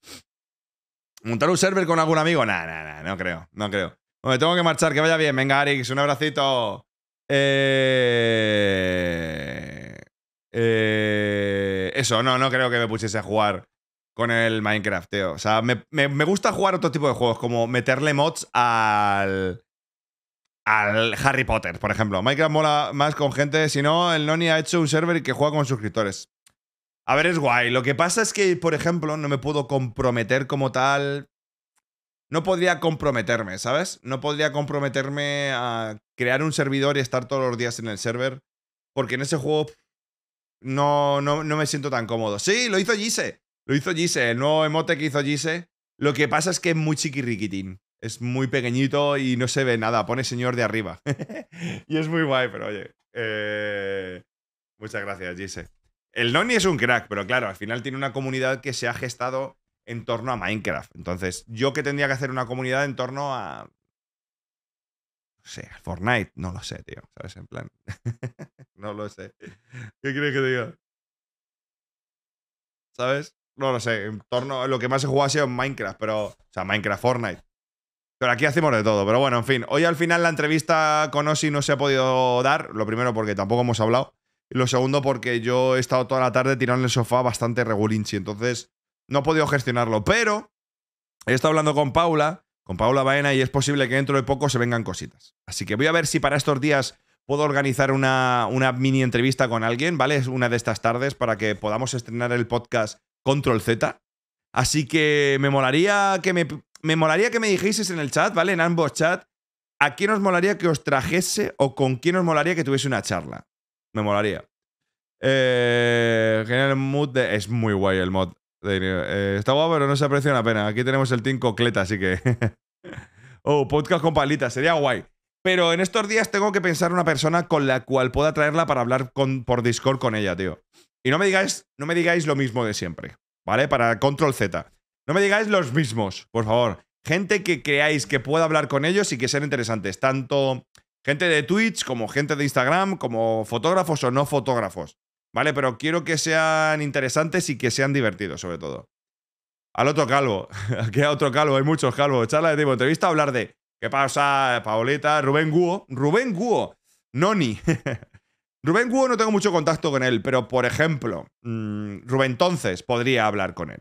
¿Montar un server con algún amigo? Nah, nah, nah, no creo, no creo. me tengo que marchar, que vaya bien. Venga, Arix, un abracito. Eh... Eh... Eso, no, no creo que me pusiese a jugar con el Minecraft, O sea, me gusta jugar otro tipo de juegos, como meterle mods al al Harry Potter, por ejemplo. Minecraft mola más con gente, si no, el Noni ha hecho un server que juega con suscriptores. A ver, es guay. Lo que pasa es que, por ejemplo, no me puedo comprometer como tal. No podría comprometerme, ¿sabes? No podría comprometerme a crear un servidor y estar todos los días en el server. Porque en ese juego no, no, no me siento tan cómodo. Sí, lo hizo Gise. Lo hizo Gise, el nuevo emote que hizo Gise. Lo que pasa es que es muy chiquiriquitín es muy pequeñito y no se ve nada. Pone señor de arriba. y es muy guay, pero oye. Eh, muchas gracias, Gise. El Noni es un crack, pero claro, al final tiene una comunidad que se ha gestado en torno a Minecraft. Entonces, yo que tendría que hacer una comunidad en torno a. No sé, Fortnite. No lo sé, tío. ¿Sabes? En plan. no lo sé. ¿Qué quieres que te diga? ¿Sabes? No lo sé. En torno. a Lo que más se jugado ha sido Minecraft, pero. O sea, Minecraft, Fortnite. Pero aquí hacemos de todo. Pero bueno, en fin. Hoy al final la entrevista con Osi no se ha podido dar. Lo primero porque tampoco hemos hablado. Y lo segundo porque yo he estado toda la tarde tirando en el sofá bastante regulinchi. Entonces no he podido gestionarlo. Pero he estado hablando con Paula, con Paula Baena, y es posible que dentro de poco se vengan cositas. Así que voy a ver si para estos días puedo organizar una, una mini entrevista con alguien, ¿vale? Es una de estas tardes para que podamos estrenar el podcast Control Z. Así que me molaría que me me molaría que me dijeseis en el chat, ¿vale? En ambos chats, ¿a quién os molaría que os trajese o con quién os molaría que tuviese una charla? Me molaría. Eh, general mood es muy guay el mod. Eh, está guapo, pero no se aprecia una pena. Aquí tenemos el team cocleta, así que. oh, podcast con palitas, sería guay. Pero en estos días tengo que pensar una persona con la cual pueda traerla para hablar por Discord con ella, tío. Y no me digáis, no me digáis lo mismo de siempre, ¿vale? Para control Z. No me digáis los mismos, por favor. Gente que creáis que pueda hablar con ellos y que sean interesantes, tanto gente de Twitch como gente de Instagram, como fotógrafos o no fotógrafos. ¿Vale? Pero quiero que sean interesantes y que sean divertidos, sobre todo. Al otro calvo. Aquí a otro calvo, hay muchos calvos. Charla de tipo entrevista, hablar de. ¿Qué pasa, Paoleta? Rubén Guo. Rubén Guo. Noni. Rubén Guo no tengo mucho contacto con él, pero por ejemplo, mm, Rubén entonces podría hablar con él.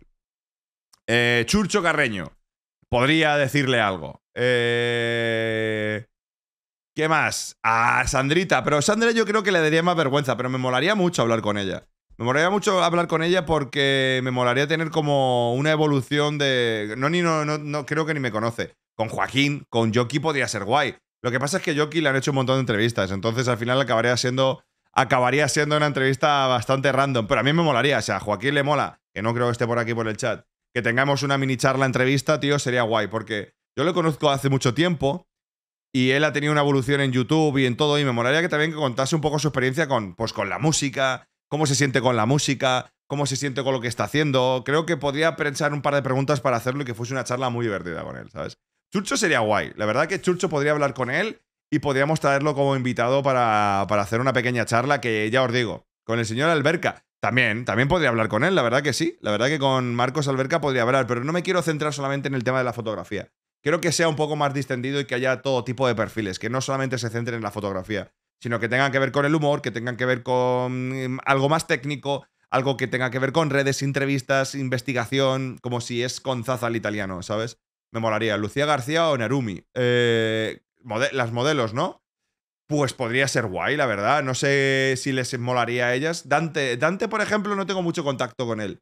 Eh, Churcho Carreño. Podría decirle algo. Eh, ¿Qué más? A Sandrita. Pero Sandra yo creo que le daría más vergüenza, pero me molaría mucho hablar con ella. Me molaría mucho hablar con ella porque me molaría tener como una evolución de... No, ni no, no, no creo que ni me conoce. Con Joaquín, con Yoki podría ser guay. Lo que pasa es que Joki le han hecho un montón de entrevistas, entonces al final acabaría siendo, acabaría siendo una entrevista bastante random. Pero a mí me molaría, o sea, a Joaquín le mola, que no creo que esté por aquí por el chat que tengamos una mini charla entrevista, tío, sería guay, porque yo lo conozco hace mucho tiempo y él ha tenido una evolución en YouTube y en todo, y me molaría que también contase un poco su experiencia con, pues, con la música, cómo se siente con la música, cómo se siente con lo que está haciendo. Creo que podría pensar un par de preguntas para hacerlo y que fuese una charla muy divertida con él, ¿sabes? Chucho sería guay. La verdad que Chucho podría hablar con él y podríamos traerlo como invitado para, para hacer una pequeña charla que ya os digo, con el señor Alberca. También, también podría hablar con él, la verdad que sí. La verdad que con Marcos Alberca podría hablar, pero no me quiero centrar solamente en el tema de la fotografía. Quiero que sea un poco más distendido y que haya todo tipo de perfiles, que no solamente se centren en la fotografía, sino que tengan que ver con el humor, que tengan que ver con em, algo más técnico, algo que tenga que ver con redes, entrevistas, investigación, como si es con Zaza el italiano, ¿sabes? Me molaría. Lucía García o Narumi. Eh, las modelos, ¿no? pues podría ser guay, la verdad. No sé si les molaría a ellas. Dante, Dante, por ejemplo, no tengo mucho contacto con él.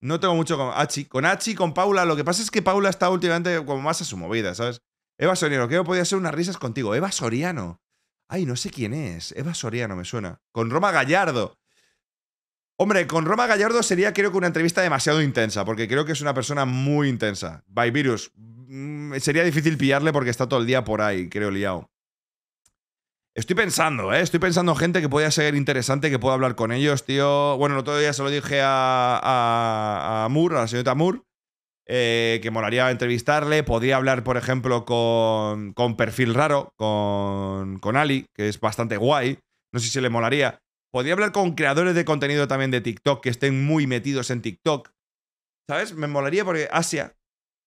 No tengo mucho con Achi. Con Achi, con Paula. Lo que pasa es que Paula está últimamente como más a su movida, ¿sabes? Eva Soriano, que podría podía ser unas risas contigo. Eva Soriano. Ay, no sé quién es. Eva Soriano me suena. Con Roma Gallardo. Hombre, con Roma Gallardo sería creo que una entrevista demasiado intensa, porque creo que es una persona muy intensa. By Virus. Mm, sería difícil pillarle porque está todo el día por ahí, creo, liado. Estoy pensando, ¿eh? Estoy pensando gente que podría ser interesante, que pueda hablar con ellos, tío. Bueno, el otro día se lo dije a, a, a Moore, a la señorita Moore, eh, que molaría entrevistarle. Podría hablar, por ejemplo, con, con Perfil Raro, con, con Ali, que es bastante guay. No sé si le molaría. Podría hablar con creadores de contenido también de TikTok, que estén muy metidos en TikTok. ¿Sabes? Me molaría porque Asia,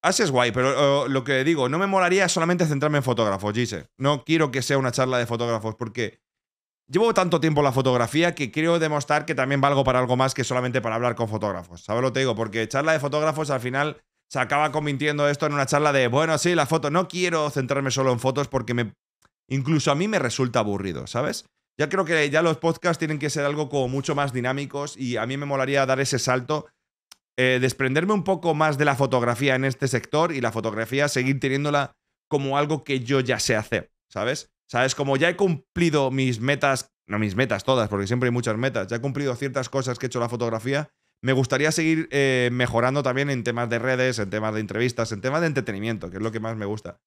Así es guay, pero oh, lo que digo, no me molaría solamente centrarme en fotógrafos, Gise. No quiero que sea una charla de fotógrafos porque llevo tanto tiempo en la fotografía que quiero demostrar que también valgo para algo más que solamente para hablar con fotógrafos. ¿Sabes lo que te digo? Porque charla de fotógrafos al final se acaba convirtiendo esto en una charla de, bueno, sí, la foto. No quiero centrarme solo en fotos porque incluso a mí me resulta aburrido, ¿sabes? Ya creo que ya los podcasts tienen que ser algo como mucho más dinámicos y a mí me molaría dar ese salto eh, desprenderme un poco más de la fotografía en este sector y la fotografía seguir teniéndola como algo que yo ya sé hacer, ¿sabes? ¿Sabes? Como ya he cumplido mis metas, no mis metas todas, porque siempre hay muchas metas, ya he cumplido ciertas cosas que he hecho la fotografía, me gustaría seguir eh, mejorando también en temas de redes, en temas de entrevistas, en temas de entretenimiento, que es lo que más me gusta.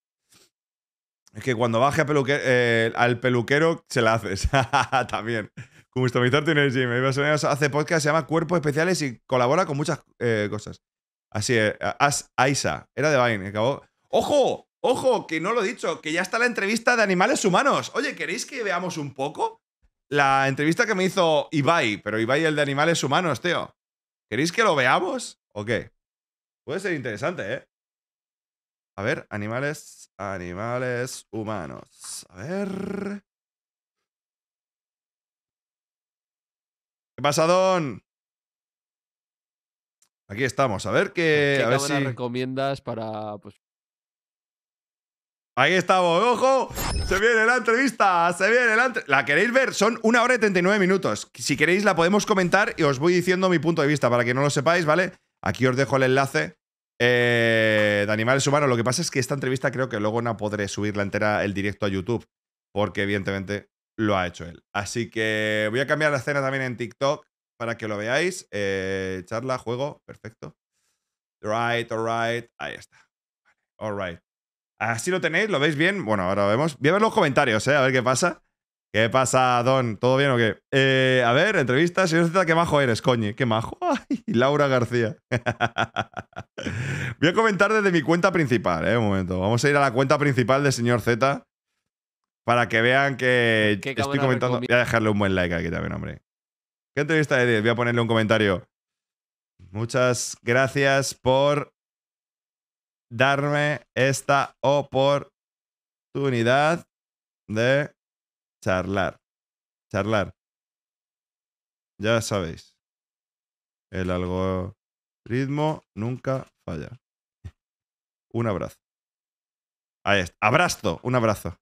Es que cuando baje a eh, al peluquero se la haces. también. Justo, en Gym. ¿eh? Hace podcast, se llama Cuerpos Especiales y colabora con muchas eh, cosas. Así es. Eh, Aisa. Era de Vine. Acabó. ¡Ojo! ¡Ojo! Que no lo he dicho. Que ya está la entrevista de animales humanos. Oye, ¿queréis que veamos un poco? La entrevista que me hizo Ibai, pero Ibai el de animales humanos, tío. ¿Queréis que lo veamos? ¿O qué? Puede ser interesante, ¿eh? A ver, animales, animales humanos. A ver. ¿Qué pasa, Don? Aquí estamos. A ver qué. ¿Qué a recomiendas para. Pues? Ahí estamos. ¡Ojo! Se viene la entrevista. Se viene la entrevista. ¿La queréis ver? Son una hora y 39 minutos. Si queréis, la podemos comentar y os voy diciendo mi punto de vista para que no lo sepáis, ¿vale? Aquí os dejo el enlace. Eh, de animales humanos. Lo que pasa es que esta entrevista creo que luego no podré subirla entera el directo a YouTube. Porque, evidentemente, lo ha hecho él. Así que voy a cambiar la escena también en TikTok para que lo veáis. Eh, charla, juego, perfecto. Right, alright. Ahí está. Alright. Así lo tenéis, lo veis bien. Bueno, ahora vemos. Voy a ver los comentarios, eh, a ver qué pasa. ¿Qué pasa, Don? ¿Todo bien o qué? Eh, a ver, entrevista. Señor Z, qué majo eres, coño. Qué majo. Ay, Laura García. Voy a comentar desde mi cuenta principal, eh. Un momento. Vamos a ir a la cuenta principal de señor Z para que vean que estoy comentando. Voy a dejarle un buen like aquí también, hombre. ¿Qué entrevista de 10? Voy a ponerle un comentario. Muchas gracias por darme esta oportunidad de charlar. Charlar. Ya sabéis. El algoritmo nunca falla. Un abrazo. Ahí está. Abrazo. Un abrazo.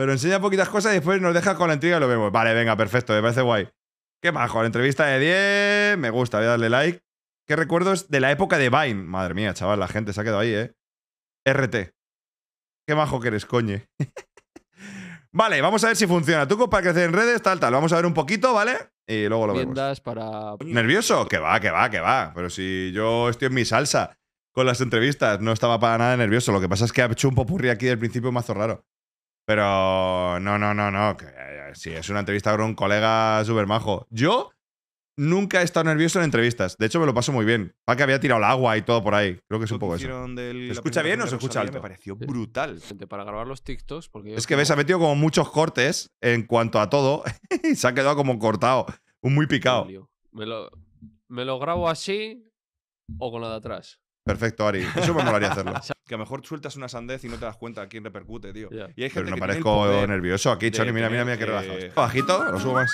Pero enseña poquitas cosas y después nos deja con la intriga y lo vemos. Vale, venga, perfecto, me parece guay. Qué majo, la entrevista de 10, me gusta, voy a darle like. ¿Qué recuerdos de la época de Vine? Madre mía, chaval, la gente se ha quedado ahí, ¿eh? RT. Qué majo que eres, coñe. vale, vamos a ver si funciona. Tú para crecer en redes, tal, tal. Vamos a ver un poquito, ¿vale? Y luego lo vemos. ¿Nervioso? Que va, que va, que va. Pero si yo estoy en mi salsa con las entrevistas, no estaba para nada nervioso. Lo que pasa es que ha hecho un popurrí aquí del principio mazo raro. Pero no, no, no, no. Eh, si es una entrevista con un colega súper majo. Yo nunca he estado nervioso en entrevistas. De hecho, me lo paso muy bien. Para que había tirado el agua y todo por ahí. Creo que es un poco eso. ¿Se escucha bien o se escucha Me pareció brutal. Para grabar los TikToks. Porque es que ves, ha metido como muchos cortes en cuanto a todo. y se ha quedado como cortado. Muy picado. Me lo, me lo grabo así o con la de atrás. Perfecto, Ari. Eso me molaría hacerlo. que a lo mejor sueltas una sandez y no te das cuenta a quién repercute, tío. Pero no parezco nervioso aquí, Choni. Mira, mira, mira qué relajado. Bajito, lo subo más.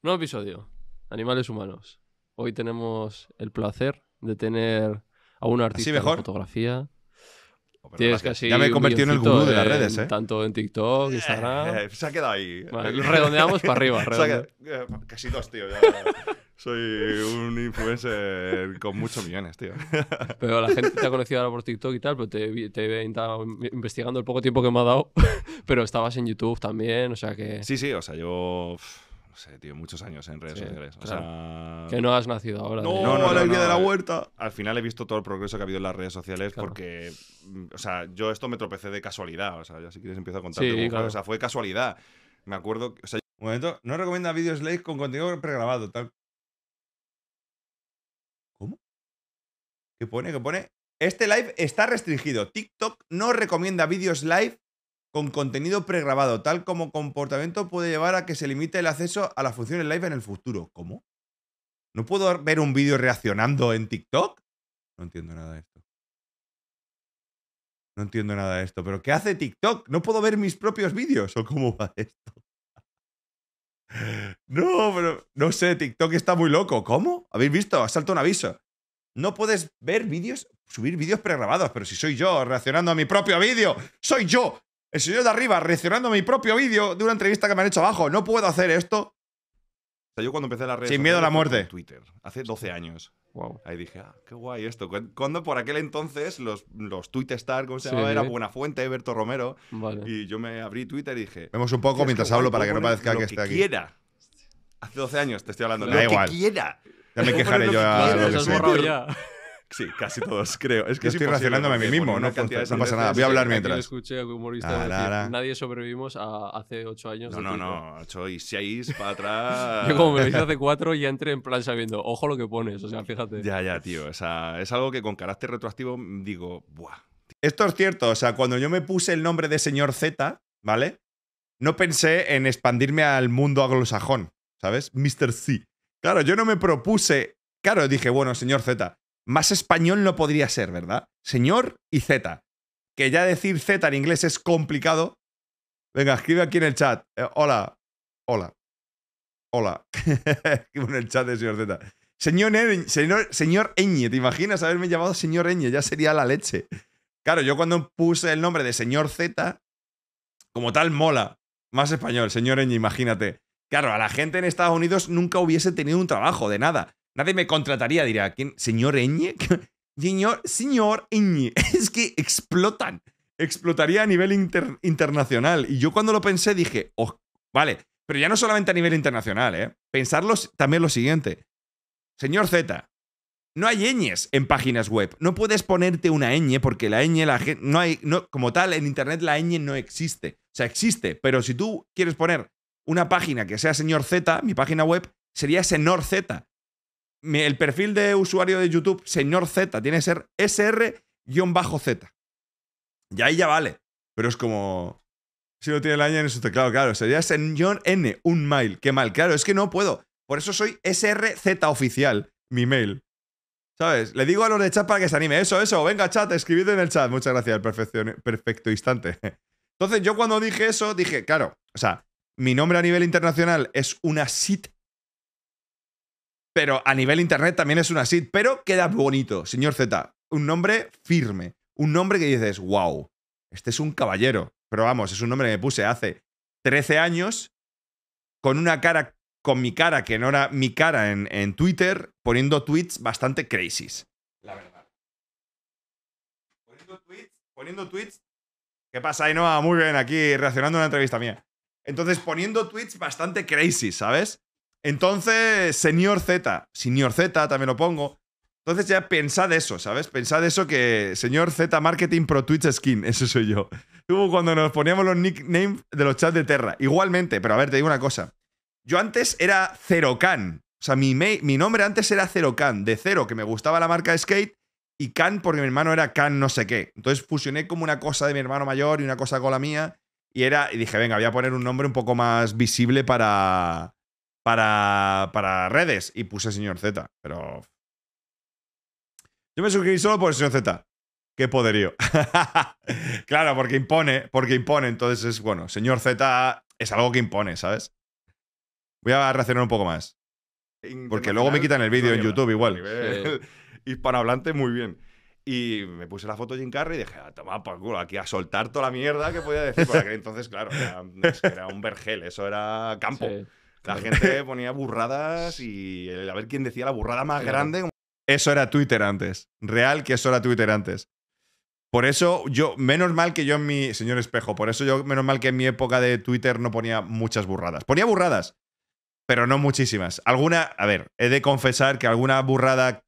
Nuevo episodio. Animales humanos. Hoy tenemos el placer de tener a un artista de fotografía. Oh, ya me he convertido en el gurú de las redes, ¿eh? tanto en TikTok, eh, Instagram. Eh, se ha quedado ahí. redondeamos para arriba. Eh, casi dos, tío. Soy un influencer con muchos millones, tío. Pero la gente te ha conocido ahora por TikTok y tal, pero te, te he investigando el poco tiempo que me ha dado. Pero estabas en YouTube también, o sea que. Sí, sí, o sea, yo. No sé, tío, muchos años en redes sociales. Que no has nacido ahora. No, no, no, no, la de la huerta. Al final he visto todo el progreso que ha habido en las redes sociales porque, mm, o sea, yo esto me tropecé de casualidad. O sea, ya si quieres empiezo a contarte. Sí, claro. O sea, fue casualidad. Me acuerdo, un momento, no recomienda vídeos late con contenido pregrabado, tal ¿Qué pone? ¿Qué pone? Este live está restringido. TikTok no recomienda vídeos live con contenido pregrabado, tal como comportamiento puede llevar a que se limite el acceso a las funciones live en el futuro. ¿Cómo? ¿No puedo ver un vídeo reaccionando en TikTok? No entiendo nada de esto. No entiendo nada de esto. ¿Pero qué hace TikTok? ¿No puedo ver mis propios vídeos? ¿O cómo va esto? No, pero no sé, TikTok está muy loco. ¿Cómo? ¿Habéis visto? Ha salto un aviso. No puedes ver vídeos, subir vídeos pregrabados, pero si soy yo reaccionando a mi propio vídeo, soy yo, el señor de arriba, reaccionando a mi propio vídeo de una entrevista que me han hecho abajo, no puedo hacer esto. yo cuando empecé la red. Sin miedo a la muerte. Twitter, hace 12 años. Ahí dije, ah, qué guay esto. Cuando por aquel entonces los, los Star, ¿cómo se llama? llamaba? Era fuente, Berto Romero. Y yo me abrí Twitter y dije. Vemos un poco mientras hablo para que no parezca que, esté aquí. Hace 12 años te estoy hablando. Da quiera. Ya me quejaré yo a lo que sé. Sí, casi todos, creo. Es que estoy racionándome a mí mismo, no, pasa nada. Voy a hablar mientras. escuché a humorista ah, nadie sobrevivimos a hace ocho años. No, no, no, 8 y seis para atrás. yo como me dije hace cuatro ya entré en plan sabiendo, ojo lo que pones, o sea, fíjate. Ya, ya, tío, o sea, es algo que con carácter retroactivo digo, buah. Esto es cierto, o sea, cuando yo me puse el nombre de señor Z, ¿vale? No pensé en expandirme al mundo anglosajón, ¿sabes? Mr. C. Claro, yo no me propuse. Claro, dije, bueno, señor Z, más español no podría ser, ¿verdad? Señor y Z. Que ya decir Z en inglés es complicado. Venga, escribe aquí en el chat. Eh, hola. Hola. Hola. escribe en el chat de señor Z. Señor, señor, señor Eñe, ¿te imaginas haberme llamado señor Eñe? Ya sería la leche. Claro, yo cuando puse el nombre de señor Z, como tal, mola. Más español, señor Eñe, imagínate. Claro, a la gente en Estados Unidos nunca hubiese tenido un trabajo de nada. Nadie me contrataría, diría, ¿quién? ¿Señor Eñe? Señor, señor Es que explotan. Explotaría a nivel internacional. Y yo cuando lo pensé dije, oh, vale, pero ya no solamente a nivel internacional, ¿eh? también lo siguiente. Señor Z, no hay Eñes en páginas web. No puedes ponerte una Eñe porque la Eñe la no hay, como tal, en Internet la Eñe no existe. O sea, existe, pero si tú quieres poner una página que sea señor Z, mi página web, sería señor Z. El perfil de usuario de YouTube, señor Z, tiene que ser SR-Z. Y ahí ya vale. Pero es como. Si no tiene la ñ en su teclado, claro. Sería señor N, un mail. Qué mal, claro. Es que no puedo. Por eso soy SRZ oficial, mi mail. ¿Sabes? Le digo a los de chat para que se anime. Eso, eso. Venga, chat, escribid en el chat. Muchas gracias, perfecto instante. Entonces, yo cuando dije eso, dije, claro, o sea, mi nombre a nivel internacional es una sit. Pero a nivel internet también es una sit. Pero queda bonito, señor Z. Un nombre firme. Un nombre que dices, wow, este es un caballero. Pero vamos, es un nombre que me puse hace 13 años con una cara, con mi cara, que no era mi cara en, Twitter, poniendo tweets bastante crazy. La verdad. Poniendo tweets, poniendo tweets. ¿Qué pasa, Ainoa? Muy bien, aquí reaccionando a una entrevista mía. Entonces, poniendo tweets bastante crazy, ¿sabes? Entonces, señor Z, señor Z también lo pongo. Entonces ya pensad eso, ¿sabes? Pensad eso que señor Z Marketing Pro Twitch Skin, eso soy yo. Tuvo cuando nos poníamos los nicknames de los chats de Terra. Igualmente, pero a ver, te digo una cosa. Yo antes era Khan. O sea, mi, mi nombre antes era Can de cero, que me gustaba la marca Skate, y Can porque mi hermano era Can no sé qué. Entonces fusioné como una cosa de mi hermano mayor y una cosa con la mía, y, era, y dije, venga, voy a poner un nombre un poco más visible para, para, para redes. Y puse señor Z, pero... Yo me suscribí solo por el señor Z. Qué poderío. claro, porque impone, porque impone. Entonces es, bueno, señor Z es algo que impone, ¿sabes? Voy a reaccionar un poco más. Porque luego me quitan el vídeo en YouTube igual. para Hispanohablante, muy bien. Y me puse la foto de Jim Carrey y dije, a ah, tomar por culo, aquí a soltar toda la mierda que podía decir. porque entonces, claro, era, un vergel, eso era campo. La gente ponía burradas y a ver quién decía la burrada más grande. Eso era Twitter antes. Real que eso era Twitter antes. Por eso yo, menos mal que yo en mi, señor espejo, por eso yo, menos mal que en mi época de Twitter no ponía muchas burradas. Ponía burradas, pero no muchísimas. Alguna, a ver, he de confesar que alguna burrada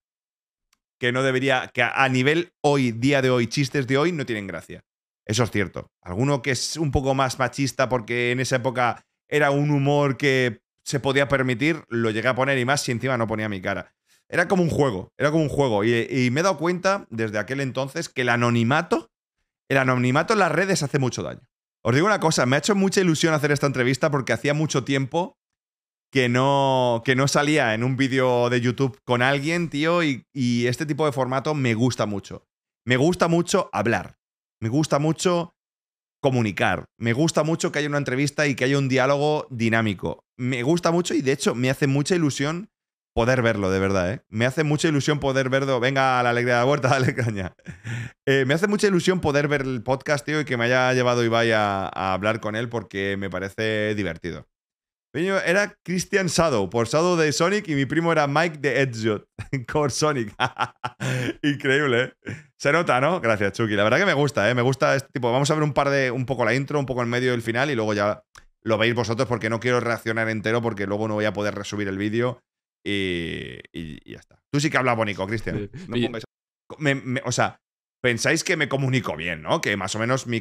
que no debería, que a nivel hoy, día de hoy, chistes de hoy no tienen gracia. Eso es cierto. Alguno que es un poco más machista porque en esa época era un humor que se podía permitir, lo llegué a poner y más si encima no ponía mi cara. Era como un juego, era como un juego. Y, me he dado cuenta desde aquel entonces que el anonimato, el anonimato en las redes hace mucho daño. Os digo una cosa, me ha hecho mucha ilusión hacer esta entrevista porque hacía mucho tiempo que no, que no salía en un vídeo de YouTube con alguien, tío, y, este tipo de formato me gusta mucho. Me gusta mucho hablar, me gusta mucho comunicar, me gusta mucho que haya una entrevista y que haya un diálogo dinámico. Me gusta mucho y de hecho me hace mucha ilusión poder verlo, de verdad, ¿eh? Me hace mucha ilusión poder verlo. Venga, a la alegría de la huerta, dale caña. Eh, me hace mucha ilusión poder ver el podcast, tío, y que me haya llevado Ibai vaya a hablar con él porque me parece divertido. Era Christian Sado, por Sado de Sonic y mi primo era Mike de Edgeot Core Sonic. Increíble, ¿eh? Se nota, ¿no? Gracias, Chucky. La verdad que me gusta, ¿eh? Me gusta este tipo. Vamos a ver un par de. un poco la intro, un poco el medio y el final y luego ya lo veis vosotros porque no quiero reaccionar entero porque luego no voy a poder resubir el vídeo y, y, ya está. Tú sí que hablas bonito, Cristian. o sea, pensáis que me comunico bien, ¿no? Que más o menos mi,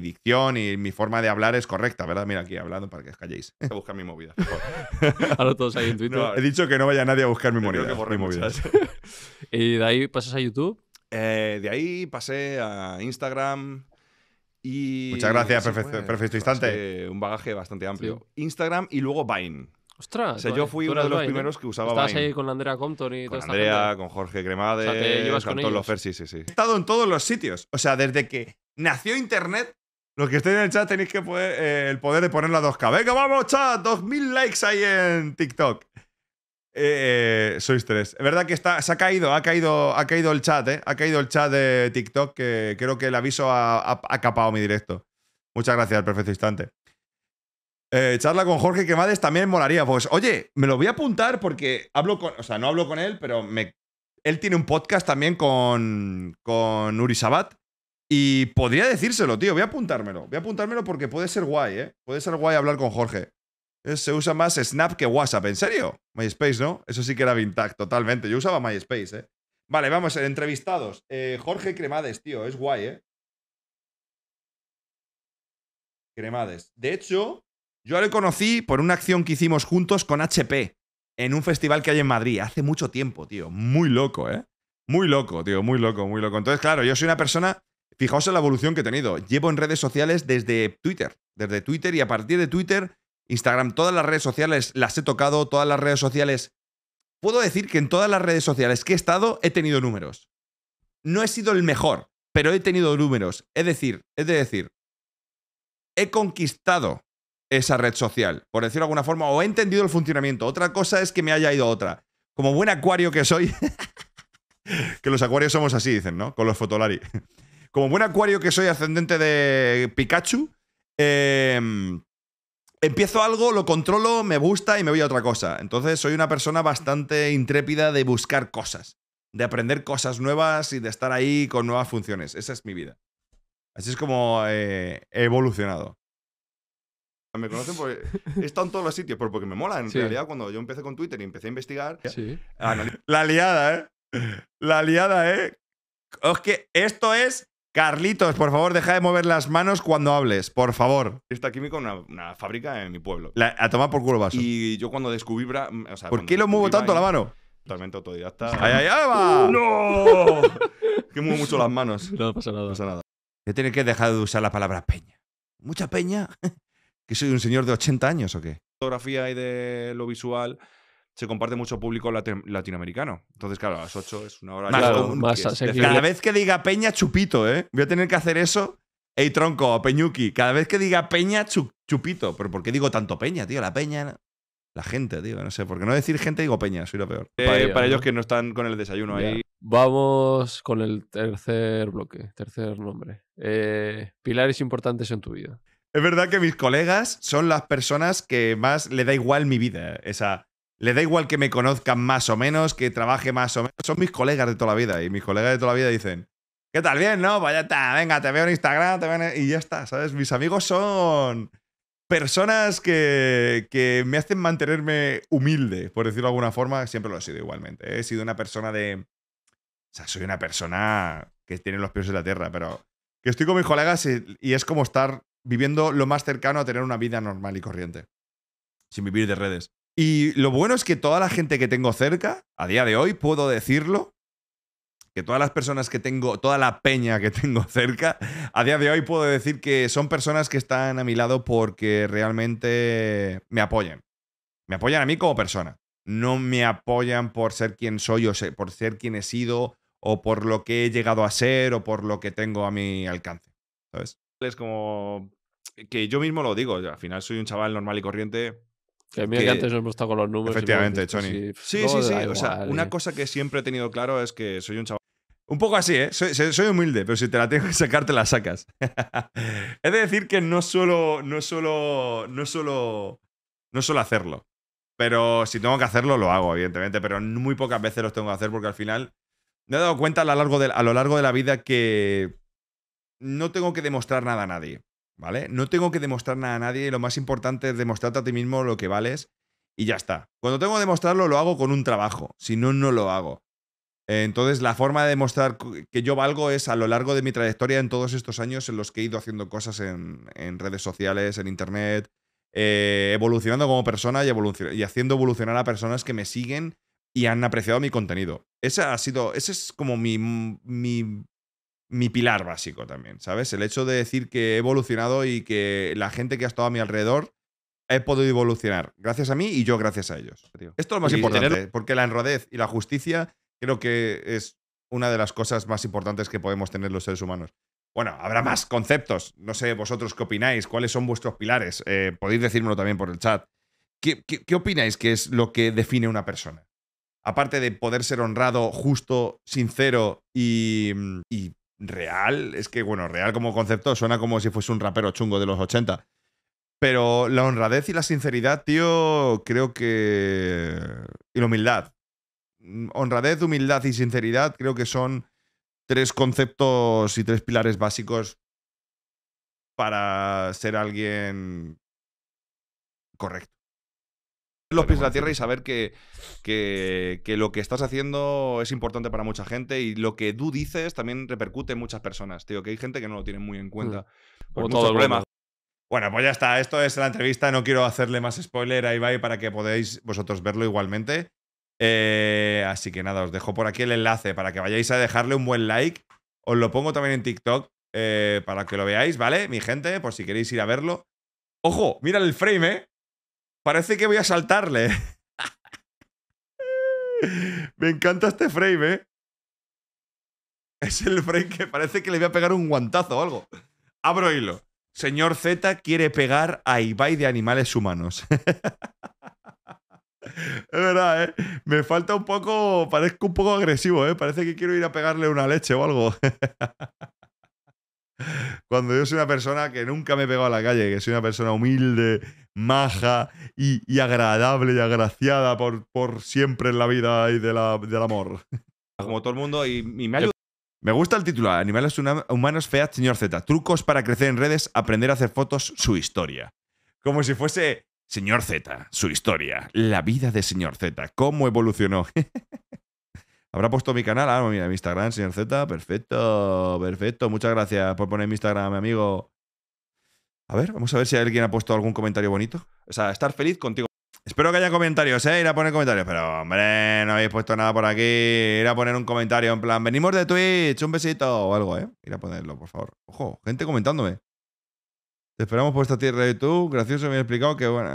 dicción y mi forma de hablar es correcta, ¿verdad? Mira aquí hablando para que os calléis. A buscar mi movida. Ahora todos ahí en Twitter. he dicho que no vaya nadie a buscar mi, movida, ¿Y de ahí pasas a YouTube? Eh, de ahí pasé a Instagram. Y Muchas gracias, perfecto, instante. Un bagaje bastante amplio. Instagram y luego Vine. Ostras. yo fui uno de los ¿eh? primeros que usaba Estabas ahí con Andrea Compton y con Andrea, con Jorge Cremade. con, todos los Fersi, sí, sí. He estado en todos los sitios. O sea, desde que nació Internet, los que estén en el chat tenéis que poder, eh, el poder de poner la 2K. Venga, vamos, chat, 2000 likes ahí en TikTok. Eh, sois tres. Es verdad que está, se ha caído, ha caído, ha caído el chat, ¿eh? Ha caído el chat de TikTok, que creo que el aviso ha, ha capado mi directo. Muchas gracias, perfecto instante. Eh, charla con Jorge cremades también molaría. Pues, oye, me lo voy a apuntar porque hablo con. O sea, no hablo con él, pero me, él tiene un podcast también con, con Uri Sabat. Y podría decírselo, tío. Voy a apuntármelo. Voy a apuntármelo porque puede ser guay, ¿eh? Puede ser guay hablar con Jorge. Eh, se usa más Snap que WhatsApp, ¿en serio? MySpace, ¿no? Eso sí que era vintage, totalmente. Yo usaba MySpace, ¿eh? Vale, vamos, eh, entrevistados. Jorge Cremades, tío, es guay, ¿eh? Cremades. De hecho, yo le conocí por una acción que hicimos juntos con HP en un festival que hay en Madrid hace mucho tiempo, tío. Muy loco, ¿eh? Muy loco, tío, muy loco, muy loco. Entonces, claro, yo soy una persona, fijaos en la evolución que he tenido. Llevo en redes sociales desde Twitter, desde Twitter y a partir de Twitter, Instagram, todas las redes sociales las he tocado, todas las redes sociales. Puedo decir que en todas las redes sociales que he estado he tenido números. No he sido el mejor, pero he tenido números. Es decir, es decir, he conquistado esa red social, por decirlo de alguna forma, o he entendido el funcionamiento. Otra cosa es que me haya ido a otra. Como buen acuario que soy, que los acuarios somos así, dicen, ¿no? Con los fotolari. Como buen acuario que soy ascendente de Pikachu, em, empiezo algo, lo controlo, me gusta y me voy a otra cosa. Entonces soy una persona bastante intrépida de buscar cosas, de aprender cosas nuevas y de estar ahí con nuevas funciones. Esa es mi vida. Así es como he evolucionado. Me conocen porque he estado en todos los sitios, porque me mola. En realidad, cuando yo empecé con Twitter y empecé a investigar. Ah, la liada, ¿eh? La liada, ¿eh? Es que esto es. Carlitos, por favor, deja de mover las manos cuando hables, por favor. Esta química una, una fábrica en mi pueblo. La, a tomar por culo vaso. Y yo cuando descubrí. porque ¿Por qué lo muevo tanto la mano? Totalmente autodidacta. ¡Ay, ay, ay! ¡Uh, ¡No! que muevo mucho las manos. No pasa nada. No pasa nada. Yo tiene que dejar de usar la palabra peña. Mucha peña. ¿Que soy un señor de 80 años o qué? fotografía y de lo visual se comparte mucho público latinoamericano. Entonces, claro, a las 8 es una hora Más común, Cada vez que diga Peña, chupito, ¿eh? Voy a tener que hacer eso. Ey, tronco, Peñuki. Cada vez que diga Peña, chupito. Pero ¿por qué digo tanto Peña, tío? La Peña. La gente, tío. No sé. Por qué no decir gente, digo Peña. Soy lo peor. Eh, para, ellos, que no están con el desayuno ahí. Vamos con el tercer bloque, tercer nombre. Eh, pilares importantes en tu vida. Es verdad que mis colegas son las personas que más le da igual mi vida. Esa, le da igual que me conozcan más o menos, que trabaje más o menos. Son mis colegas de toda la vida. Y mis colegas de toda la vida dicen, ¿qué tal? Bien, ¿no? Pues ya está, venga, te veo en Instagram, te veo Y ya está, ¿sabes? Mis amigos son personas que, me hacen mantenerme humilde, por decirlo de alguna forma. Siempre lo he sido igualmente. ¿eh? He sido una persona de... O sea, soy una persona que tiene los pies en la tierra, pero... Que estoy con mis colegas y es como estar viviendo lo más cercano a tener una vida normal y corriente, sin vivir de redes. Y lo bueno es que toda la gente que tengo cerca, a día de hoy, puedo decirlo, que todas las personas que tengo, toda la peña que tengo cerca, a día de hoy puedo decir que son personas que están a mi lado porque realmente me apoyan. Me apoyan a mí como persona. No me apoyan por ser quien soy o por ser quien he sido o por lo que he llegado a ser o por lo que tengo a mi alcance. ¿Sabes? Es como que yo mismo lo digo, al final soy un chaval normal y corriente. Que a mí me antes con los números. Efectivamente, pues Sí, sí, sí. o sea, una eh. cosa que siempre he tenido claro es que soy un chaval. Un poco así, ¿eh? Soy, humilde, pero si te la tengo que sacar, te la sacas. es decir que no solo no solo no solo no solo hacerlo. Pero si tengo que hacerlo, lo hago, evidentemente. Pero muy pocas veces los tengo que hacer porque al final me he dado cuenta a lo largo de, a lo largo de la vida que no tengo que demostrar nada a nadie. ¿vale? No tengo que demostrar nada a nadie, lo más importante es demostrarte a ti mismo lo que vales y ya está. Cuando tengo que demostrarlo, lo hago con un trabajo, si no, no lo hago. Entonces, la forma de demostrar que yo valgo es a lo largo de mi trayectoria en todos estos años en los que he ido haciendo cosas en, redes sociales, en internet, eh, evolucionando como persona y, haciendo evolucionar a personas que me siguen y han apreciado mi contenido. Ese ha sido, ese es como mi mi pilar básico también, ¿sabes? El hecho de decir que he evolucionado y que la gente que ha estado a mi alrededor he podido evolucionar gracias a mí y yo gracias a ellos. Esto es lo más importante, ¿eh? porque la enrodez y la justicia creo que es una de las cosas más importantes que podemos tener los seres humanos. Bueno, habrá más conceptos. No sé vosotros qué opináis, cuáles son vuestros pilares. Eh, podéis decírmelo también por el chat. ¿Qué, opináis que es lo que define una persona? Aparte de poder ser honrado, justo, sincero y mm, real, es que bueno, real como concepto suena como si fuese un rapero chungo de los 80. Pero la honradez y la sinceridad, tío, creo que... Y la humildad. Honradez, humildad y sinceridad creo que son tres conceptos y tres pilares básicos para ser alguien correcto los pies de la tierra y saber que, que, lo que estás haciendo es importante para mucha gente y lo que tú dices también repercute en muchas personas, tío, que hay gente que no lo tiene muy en cuenta. Mm. Por todo problema. Bueno, pues ya está, esto es la entrevista, no quiero hacerle más spoiler ahí Ibai para que podáis vosotros verlo igualmente. Eh, así que nada, os dejo por aquí el enlace para que vayáis a dejarle un buen like. Os lo pongo también en TikTok eh, para que lo veáis, ¿vale? Mi gente, por si queréis ir a verlo. Ojo, mira el frame, ¿eh? Parece que voy a saltarle. Me encanta este frame, ¿eh? Es el frame que parece que le voy a pegar un guantazo o algo. Abro hilo. Señor Z quiere pegar a Ibai de animales humanos. es verdad, ¿eh? Me falta un poco, parezco un poco agresivo, ¿eh? Parece que quiero ir a pegarle una leche o algo. Cuando yo soy una persona que nunca me he pegado a la calle, que soy una persona humilde, maja y, agradable y agraciada por, siempre en la vida y del amor. Como todo el mundo, y, me eh, Me gusta el título Animales Humanos feas señor Z. Trucos para crecer en redes, aprender a hacer fotos, su historia. Como si fuese Señor Z, su historia, la vida de señor Z, cómo evolucionó. Habrá puesto mi canal. Ah, mira, mi Instagram, señor Z. Perfecto, perfecto. Muchas gracias por poner mi Instagram, mi amigo. A ver, vamos a ver si alguien ha puesto algún comentario bonito. O sea, estar feliz contigo. Espero que haya comentarios, ¿eh? Ir a poner comentarios. Pero, hombre, no habéis puesto nada por aquí. Ir a poner un comentario en plan, venimos de Twitch, un besito o algo, ¿eh? Ir a ponerlo, por favor. Ojo, gente comentándome. Te esperamos por esta tierra de YouTube. Gracioso, he explicado que, bueno...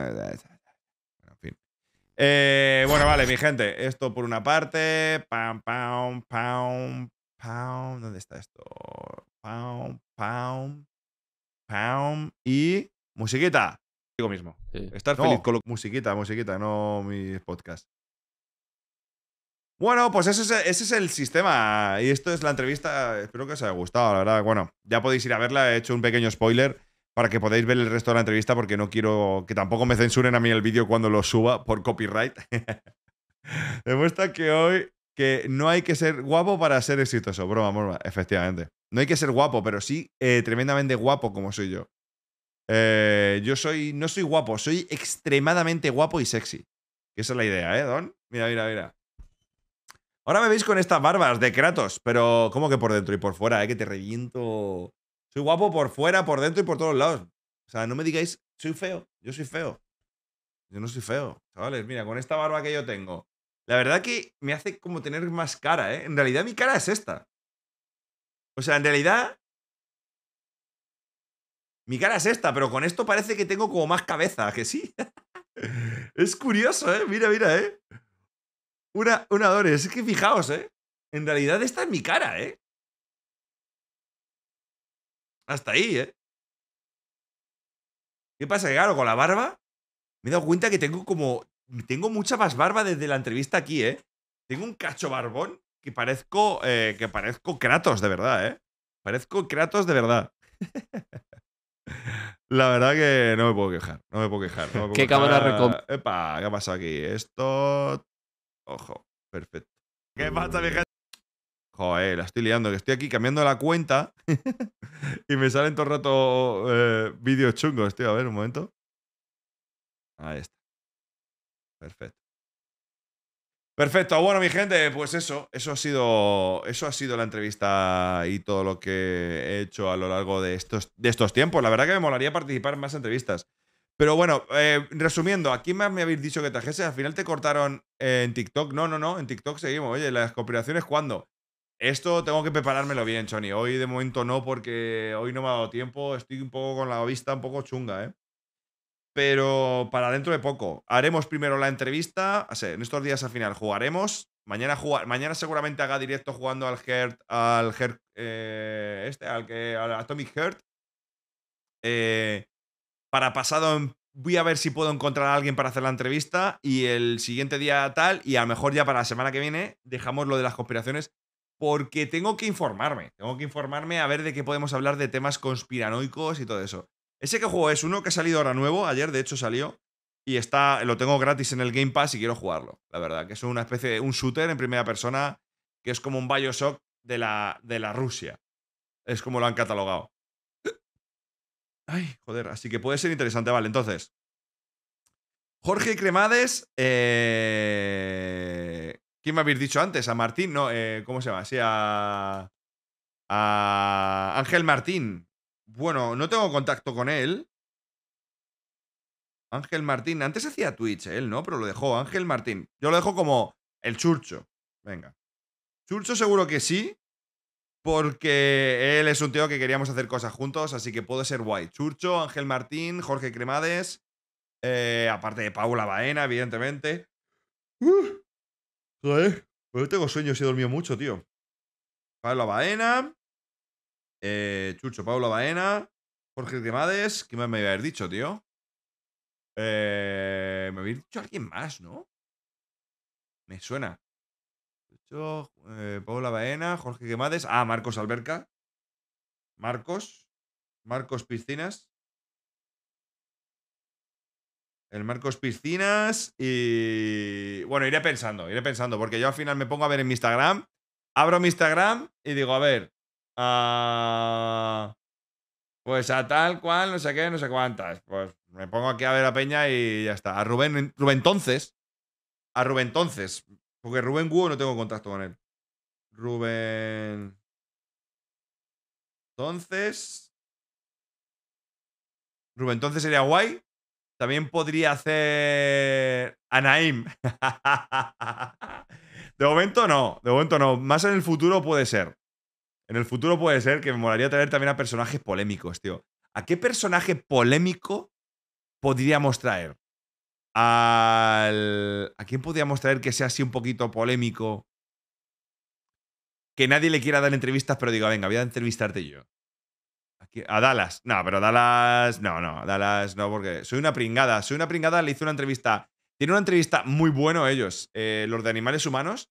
Eh, bueno, vale, mi gente. Esto por una parte. Pam, pam, pam, pam. ¿Dónde está esto? Pam, pam, pam. Y musiquita. Digo mismo. Estar feliz con musiquita, musiquita, no mi podcast. Bueno, pues ese es, el sistema. Y esto es la entrevista. Espero que os haya gustado, la verdad. Bueno, ya podéis ir a verla. He hecho un pequeño spoiler para que podáis ver el resto de la entrevista porque no quiero que tampoco me censuren a mí el vídeo cuando lo suba por copyright. Demuestra que hoy que no hay que ser guapo para ser exitoso. Broma, broma, efectivamente. No hay que ser guapo, pero sí eh, tremendamente guapo como soy yo. Eh, yo soy, no soy guapo, soy extremadamente guapo y sexy. Esa es la idea, ¿eh, Don? Mira, mira, mira. Ahora me veis con estas barbas de Kratos, pero como que por dentro y por fuera, ¿eh? Que te reviento soy guapo por fuera, por dentro y por todos lados. O sea, no me digáis, soy feo. Yo soy feo. Yo no soy feo, chavales. Mira, con esta barba que yo tengo. La verdad que me hace como tener más cara, ¿eh? En realidad mi cara es esta. O sea, en realidad... Mi cara es esta, pero con esto parece que tengo como más cabeza, que sí. es curioso, ¿eh? Mira, mira, ¿eh? Una, una Dores. Es que fijaos, ¿eh? En realidad esta es mi cara, ¿eh? Hasta ahí, ¿eh? ¿Qué pasa? Que claro, con la barba me he dado cuenta que tengo como... Tengo mucha más barba desde la entrevista aquí, ¿eh? Tengo un cacho barbón que parezco... Eh, que parezco Kratos, de verdad, ¿eh? Parezco Kratos de verdad. La verdad que no me puedo quejar, no me puedo quejar. ¿Qué cámara pa Epa, ¿qué ha pasado aquí? Esto... Ojo, perfecto. ¿Qué pasa, mi gente? joder, la estoy liando, que estoy aquí cambiando la cuenta y me salen todo el rato eh, vídeos chungos, tío. A ver, un momento. Ahí está. Perfecto. Perfecto, bueno, mi gente, pues eso, eso ha sido. Eso ha sido la entrevista y todo lo que he hecho a lo largo de estos, de estos tiempos. La verdad que me molaría participar en más entrevistas. Pero bueno, eh, resumiendo, ¿a quién más me habéis dicho que trajese? Al final te cortaron en TikTok. No, no, no, en TikTok seguimos. Oye, ¿las conspiraciones cuándo? Esto tengo que preparármelo bien, Choni. Hoy de momento no, porque hoy no me ha dado tiempo. Estoy un poco con la vista un poco chunga, ¿eh? Pero para dentro de poco. Haremos primero la entrevista. en estos días al final jugaremos. Mañana, jugar, mañana seguramente haga directo jugando al Heart. Al eh, este, al que. Atomic Herd. Eh, para pasado voy a ver si puedo encontrar a alguien para hacer la entrevista y el siguiente día tal y a lo mejor ya para la semana que viene dejamos lo de las conspiraciones porque tengo que informarme. Tengo que informarme a ver de qué podemos hablar de temas conspiranoicos y todo eso. Ese que juego es uno que ha salido ahora nuevo, ayer de hecho salió, y está, lo tengo gratis en el Game Pass y quiero jugarlo, la verdad, que es una especie de un shooter en primera persona, que es como un Bioshock de la, de la Rusia. Es como lo han catalogado. Ay, joder, así que puede ser interesante, vale, entonces. Jorge Cremades eh, ¿Quién me habéis dicho antes? ¿A Martín? No, eh, ¿cómo se llama? Sí, a. A Ángel Martín. Bueno, no tengo contacto con él. Ángel Martín. Antes hacía Twitch él, ¿no? Pero lo dejó. Ángel Martín. Yo lo dejo como el churcho. Venga. Churcho seguro que sí. Porque él es un tío que queríamos hacer cosas juntos, así que puede ser guay. Churcho, Ángel Martín, Jorge Cremades. Eh, aparte de Paula Baena, evidentemente pues tengo sueños y he dormido mucho, tío. Pablo Baena. Eh, Chucho, Pablo Baena. Jorge Quemades, ¿Qué más me haber dicho, tío? Eh, me había dicho alguien más, ¿no? Me suena. Chucho, eh, Paula Baena, Jorge Quemades, Ah, Marcos Alberca. Marcos. Marcos Piscinas. El Marcos Piscinas y... Bueno, iré pensando, iré pensando, porque yo al final me pongo a ver en mi Instagram, abro mi Instagram y digo, a ver, ah, pues a tal cual, no sé qué, no sé cuántas. Pues me pongo aquí a ver a Peña y ya está. A Rubén, Rubén entonces, a Rubén entonces, porque Rubén Guo no tengo contacto con él. Rubén... Entonces... Rubén entonces sería guay. También podría hacer. Anaim. de momento no, de momento no. Más en el futuro puede ser. En el futuro puede ser que me molaría traer también a personajes polémicos, tío. ¿A qué personaje polémico podríamos traer? ¿A quién podríamos traer que sea así un poquito polémico? Que nadie le quiera dar entrevistas, pero diga, venga, voy a entrevistarte yo. A Dallas. No, pero Dallas. No, no, Dallas no, porque soy una pringada. Soy una pringada, le hice una entrevista. tiene una entrevista muy bueno ellos, eh, los de animales humanos.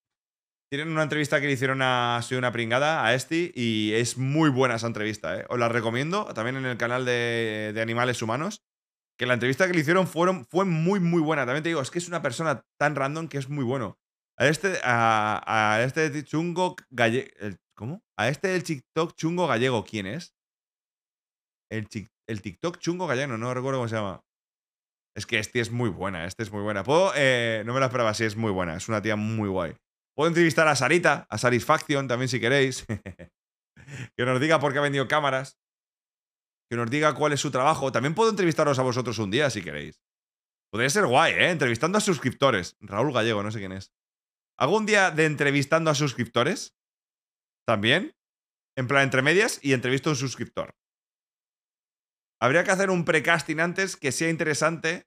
Tienen una entrevista que le hicieron a Soy una pringada, a Esti, y es muy buena esa entrevista. Eh. Os la recomiendo también en el canal de, Animales Humanos. Que la entrevista que le hicieron fueron, fue muy, muy buena. También te digo, es que es una persona tan random que es muy bueno. A este, a, este chungo gallego. ¿Cómo? A este del TikTok chungo gallego, ¿quién es? El, TikTok chungo gallano, no recuerdo cómo se llama. Es que este es muy buena, este es muy buena. Puedo, eh, no me la esperaba, sí, es muy buena, es una tía muy guay. Puedo entrevistar a Sarita, a Satisfaction también si queréis. que nos diga por qué ha vendido cámaras. Que nos diga cuál es su trabajo. También puedo entrevistaros a vosotros un día si queréis. Podría ser guay, ¿eh? Entrevistando a suscriptores. Raúl Gallego, no sé quién es. ¿Algún día de entrevistando a suscriptores? ¿También? En plan, entre medias y entrevisto a un suscriptor. Habría que hacer un precasting antes que sea interesante.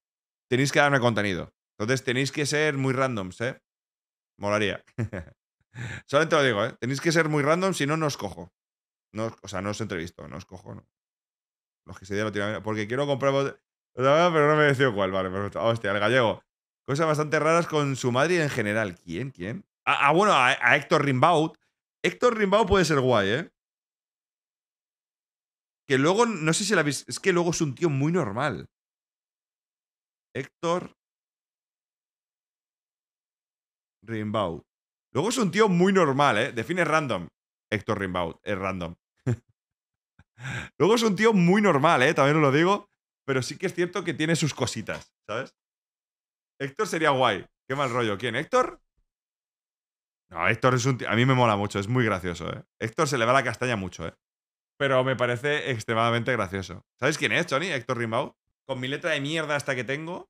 Tenéis que darme contenido. Entonces tenéis que ser muy randoms, ¿eh? Molaría. Solamente lo digo, ¿eh? Tenéis que ser muy random, si no, no os cojo. No, o sea, no os entrevisto, no os cojo, no. Los que se dieron Porque quiero comprar. Pero no me decía cuál, vale, Hostia, el gallego. Cosas bastante raras con su madre en general. ¿Quién? ¿Quién? Ah, ah bueno, a, a, Héctor Rimbaud. Héctor Rimbaud puede ser guay, ¿eh? Que luego, no sé si la habéis. Es que luego es un tío muy normal. Héctor. Rimbaud. Luego es un tío muy normal, ¿eh? Define random. Héctor Rimbaud, es random. luego es un tío muy normal, ¿eh? También os lo digo. Pero sí que es cierto que tiene sus cositas, ¿sabes? Héctor sería guay. Qué mal rollo. ¿Quién? ¿Héctor? No, Héctor es un tío. A mí me mola mucho, es muy gracioso, ¿eh? Héctor se le va la castaña mucho, ¿eh? pero me parece extremadamente gracioso. ¿Sabéis quién es, Tony Héctor Rimbaud. Con mi letra de mierda hasta que tengo.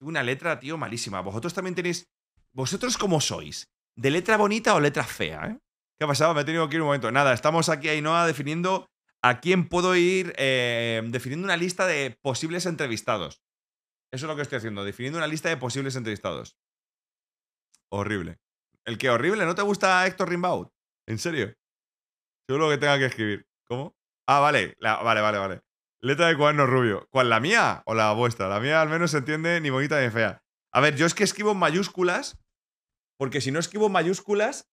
Una letra, tío, malísima. Vosotros también tenéis. ¿Vosotros cómo sois? ¿De letra bonita o letra fea, eh? ¿Qué ha pasado? Me he tenido que ir un momento. Nada, estamos aquí, Noah, definiendo a quién puedo ir, em, definiendo una lista de posibles entrevistados. Eso es lo que estoy haciendo, definiendo una lista de posibles entrevistados. Horrible. ¿El que horrible? ¿No te gusta Héctor Rimbaud? ¿En serio? Seguro que tenga que escribir. ¿Cómo? Ah, vale, vale, vale, vale. Letra de cuaderno rubio. ¿Cuál? ¿La mía o la vuestra? La mía al menos se entiende ni bonita ni fea. A ver, yo es que escribo mayúsculas, porque si no escribo mayúsculas,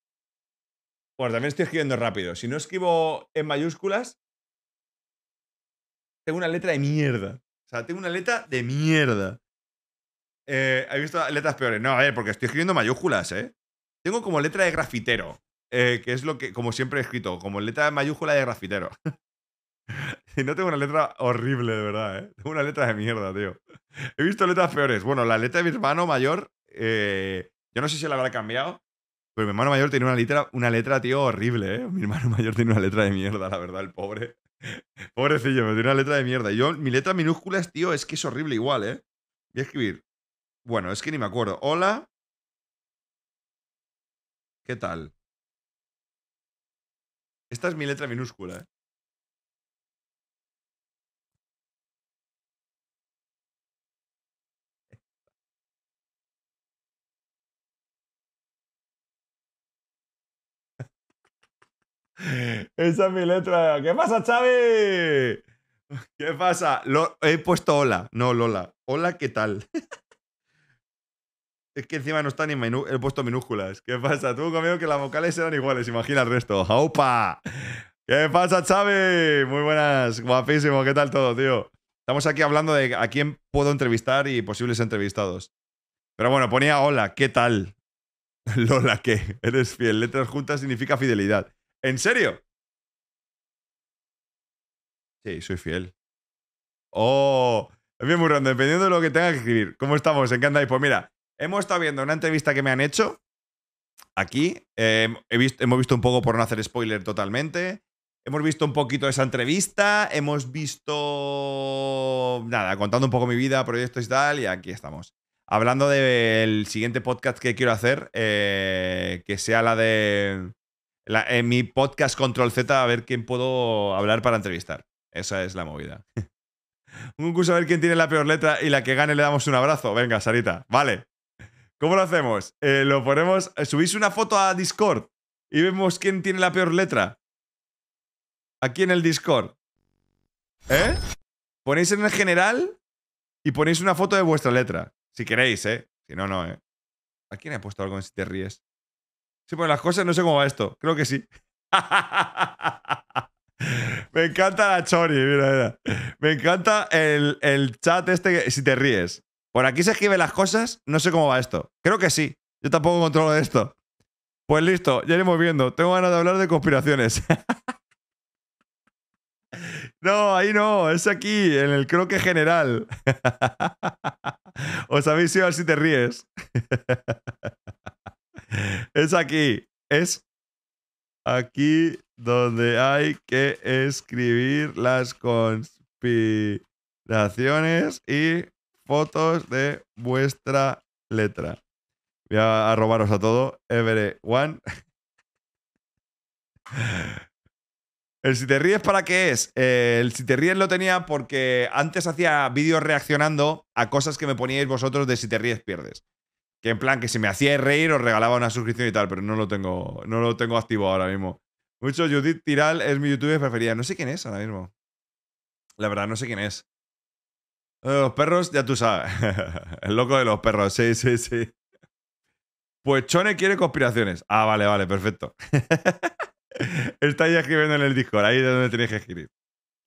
pues también estoy escribiendo rápido. Si no escribo en mayúsculas, tengo una letra de mierda. O sea, tengo una letra de mierda. Eh, he visto letras peores. No, a ver, porque estoy escribiendo mayúsculas, ¿eh? Tengo como letra de grafitero. Eh, que es lo que, como siempre he escrito, como letra mayúscula de grafitero. y no tengo una letra horrible, de verdad, ¿eh? Tengo una letra de mierda, tío. He visto letras peores. Bueno, la letra de mi hermano mayor, eh, yo no sé si la habrá cambiado, pero mi hermano mayor tiene una letra, una letra, tío, horrible, ¿eh? Mi hermano mayor tiene una letra de mierda, la verdad, el pobre. Pobrecillo, me tiene una letra de mierda. Y yo, mi letra minúscula, tío, es que es horrible igual, ¿eh? Voy a escribir. Bueno, es que ni me acuerdo. Hola. ¿Qué tal? Esta es mi letra minúscula, ¿eh? Esa es mi letra. ¿Qué pasa, Xavi? ¿Qué pasa? Lo, he puesto hola, no Lola. Hola, ¿qué tal? Es que encima no están en el puesto minúsculas. ¿Qué pasa? Tú conmigo que las vocales eran iguales, imagina el resto. ¡Aupa! ¿Qué pasa, Xavi? Muy buenas, guapísimo, ¿qué tal todo, tío? Estamos aquí hablando de a quién puedo entrevistar y posibles entrevistados. Pero bueno, ponía hola, ¿qué tal? Lola, ¿qué? Eres fiel. Letras juntas significa fidelidad. ¿En serio? Sí, soy fiel. Oh, es bien muy dependiendo de lo que tenga que escribir. ¿Cómo estamos? ¿En qué andáis? Pues mira, Hemos estado viendo una entrevista que me han hecho aquí. Em, hemos visto un poco, por no hacer spoiler totalmente. Hemos visto un poquito esa entrevista. Hemos visto. Nada, contando un poco mi vida, proyectos y tal. Y aquí estamos. Hablando del siguiente podcast que quiero hacer, eh, que sea la de. Eh, mi podcast Control Z, a ver quién puedo hablar para entrevistar. Esa es la movida. Un curso a ver quién tiene la peor letra y la que gane le damos un abrazo. Venga, Sarita. Vale. ¿Cómo lo hacemos? Eh, lo ponemos. Eh, Subís una foto a Discord y vemos quién tiene la peor letra. Aquí en el Discord. ¿Eh? Ponéis en el general y ponéis una foto de vuestra letra. Si queréis, ¿eh? Si no, no, ¿eh? ¿A quién he puesto algo si te ríes? Sí, pues las cosas no sé cómo va esto. Creo que sí. Me encanta la chori, mira, mira. Me encanta el, el chat este si te ríes. Por aquí se escriben las cosas, no sé cómo va esto. Creo que sí, yo tampoco controlo esto. Pues listo, ya iremos viendo. Tengo ganas de hablar de conspiraciones. no, ahí no, es aquí, en el croque general. Os habéis si te ríes. es aquí, es aquí donde hay que escribir las conspiraciones y fotos de vuestra letra. Voy a robaros a todo. Every one. El si te ríes, ¿para qué es? Eh, el si te ríes lo tenía porque antes hacía vídeos reaccionando a cosas que me poníais vosotros de si te ríes, pierdes. Que en plan, que si me hacía reír os regalaba una suscripción y tal, pero no lo tengo, no lo tengo activo ahora mismo. Mucho Judith Tiral es mi youtuber preferida. No sé quién es ahora mismo. La verdad, no sé quién es. Los perros, ya tú sabes. El loco de los perros, sí, sí, sí. Pues Chone quiere conspiraciones. Ah, vale, vale, perfecto. Estáis escribiendo en el Discord, ahí es donde tenéis que escribir.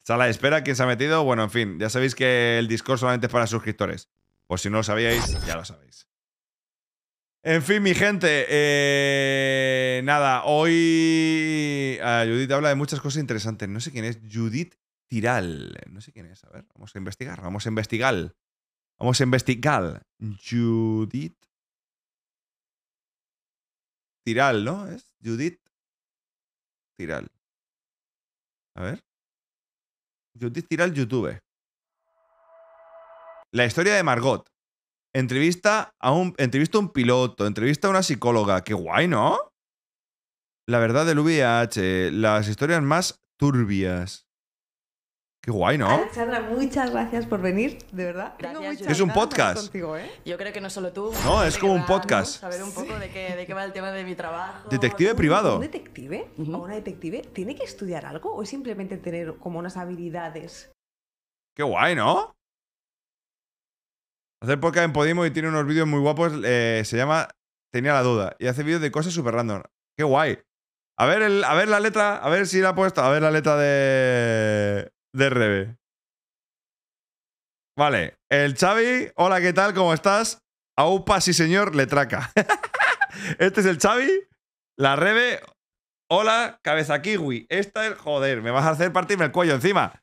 Sala de espera, ¿quién se ha metido? Bueno, en fin, ya sabéis que el Discord solamente es para suscriptores. Pues si no lo sabíais, ya lo sabéis. En fin, mi gente, eh, nada, hoy eh, Judith habla de muchas cosas interesantes. No sé quién es Judith Tiral. No sé quién es. A ver, vamos a investigar. Vamos a investigar. Vamos a investigar. Judith. Tiral, ¿no? Es Judith Tiral. A ver. Judith Tiral, YouTube. La historia de Margot. Entrevista a un, entrevista a un piloto, entrevista a una psicóloga. Qué guay, ¿no? La verdad del VIH, las historias más turbias. Qué guay, ¿no? Alexandra, muchas gracias por venir, de verdad. es un podcast. ¿eh? Yo creo que no solo tú. No, es como un podcast. Saber un poco de, qué, va el tema de mi trabajo. Detective privado. ¿Un detective una detective tiene que estudiar algo o es simplemente tener como unas habilidades? Qué guay, ¿no? Hacer podcast en Podimo y tiene unos vídeos muy guapos. Eh, se llama Tenía la duda. Y hace vídeos de cosas súper random. Qué guay. A ver, a ver la letra, a ver si la ha puesto, a ver la letra de de Rebe. Vale, el Xavi, hola, ¿qué tal? ¿Cómo estás? Aupa, sí señor, le traca. este es el Xavi, la Rebe, hola, cabeza kiwi. Esta es, joder, me vas a hacer partirme el cuello encima.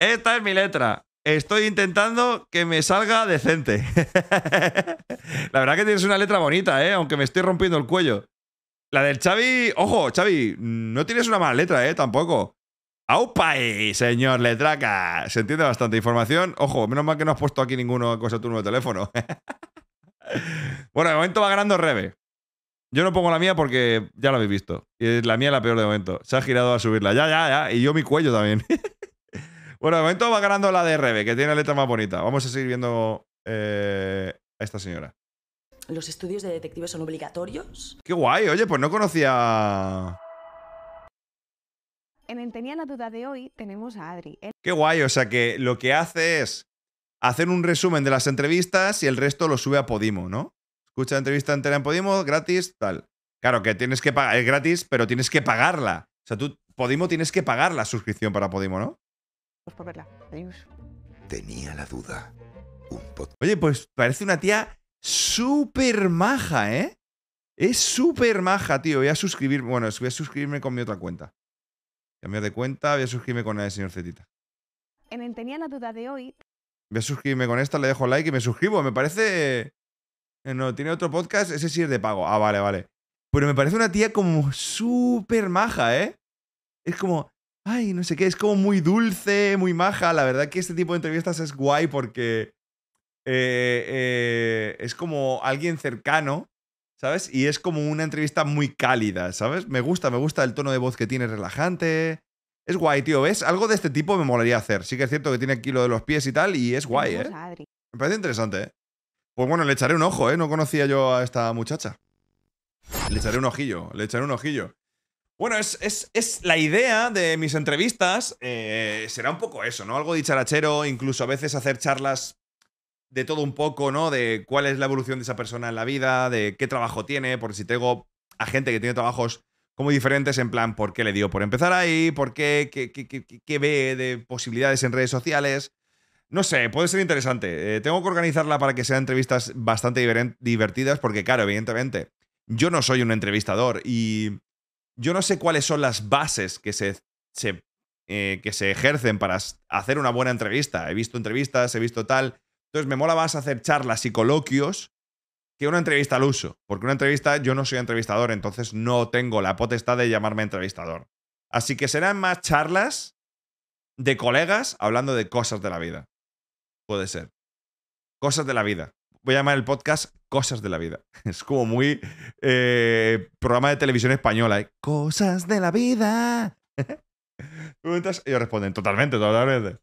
Esta es mi letra. Estoy intentando que me salga decente. la verdad que tienes una letra bonita, ¿eh? Aunque me estoy rompiendo el cuello. La del Xavi, ojo, Xavi, no tienes una mala letra, ¿eh? Tampoco. ¡Aupai, eh, señor Letraca! Se entiende bastante información. Ojo, menos mal que no has puesto aquí ninguno cosa tu número de teléfono. bueno, de momento va ganando Rebe. Yo no pongo la mía porque ya la habéis visto. Y la mía es la peor de momento. Se ha girado a subirla. Ya, ya, ya. Y yo mi cuello también. bueno, de momento va ganando la de Rebe, que tiene la letra más bonita. Vamos a seguir viendo eh, a esta señora. ¿Los estudios de detectives son obligatorios? ¡Qué guay! Oye, pues no conocía... En el Tenía la Duda de hoy tenemos a Adri. Qué guay, o sea que lo que hace es hacer un resumen de las entrevistas y el resto lo sube a Podimo, ¿no? Escucha la entrevista entera en Podimo, gratis, tal. Claro, que tienes que pagar, es gratis, pero tienes que pagarla. O sea, tú, Podimo, tienes que pagar la suscripción para Podimo, ¿no? Pues por verla. Tenía la duda. Un Oye, pues parece una tía súper maja, ¿eh? Es súper maja, tío. Voy a suscribirme. Bueno, voy a suscribirme con mi otra cuenta. Cambiar de cuenta, voy a suscribirme con el señor cetita En Tenía la duda de hoy. Voy a suscribirme con esta, le dejo like y me suscribo. Me parece. Eh, no, tiene otro podcast, ese sí es de pago. Ah, vale, vale. Pero me parece una tía como súper maja, ¿eh? Es como. Ay, no sé qué, es como muy dulce, muy maja. La verdad que este tipo de entrevistas es guay porque. Eh, eh, es como alguien cercano ¿sabes? Y es como una entrevista muy cálida, ¿sabes? Me gusta, me gusta el tono de voz que tiene, relajante. Es guay, tío, ¿ves? Algo de este tipo me molaría hacer. Sí que es cierto que tiene aquí lo de los pies y tal, y es guay, ¿eh? Me parece interesante, ¿eh? Pues bueno, le echaré un ojo, ¿eh? No conocía yo a esta muchacha. Le echaré un ojillo, le echaré un ojillo. Bueno, es, es, es la idea de mis entrevistas, eh, será un poco eso, ¿no? Algo dicharachero, incluso a veces hacer charlas de todo un poco, ¿no? De cuál es la evolución de esa persona en la vida, de qué trabajo tiene, por si tengo a gente que tiene trabajos como diferentes, en plan, ¿por qué le dio por empezar ahí? ¿Por qué? ¿Qué, ve de posibilidades en redes sociales? No sé, puede ser interesante. Eh, tengo que organizarla para que sean entrevistas bastante divertidas, porque claro, evidentemente, yo no soy un entrevistador y yo no sé cuáles son las bases que se, eh, que se ejercen para hacer una buena entrevista. He visto entrevistas, he visto tal, entonces me mola más hacer charlas y coloquios que una entrevista al uso, porque una entrevista yo no soy entrevistador, entonces no tengo la potestad de llamarme entrevistador. Así que serán más charlas de colegas hablando de cosas de la vida. Puede ser. Cosas de la vida. Voy a llamar el podcast Cosas de la vida. Es como muy eh, programa de televisión española. ¿eh? Cosas de la vida. Preguntas, ellos responden totalmente, totalmente.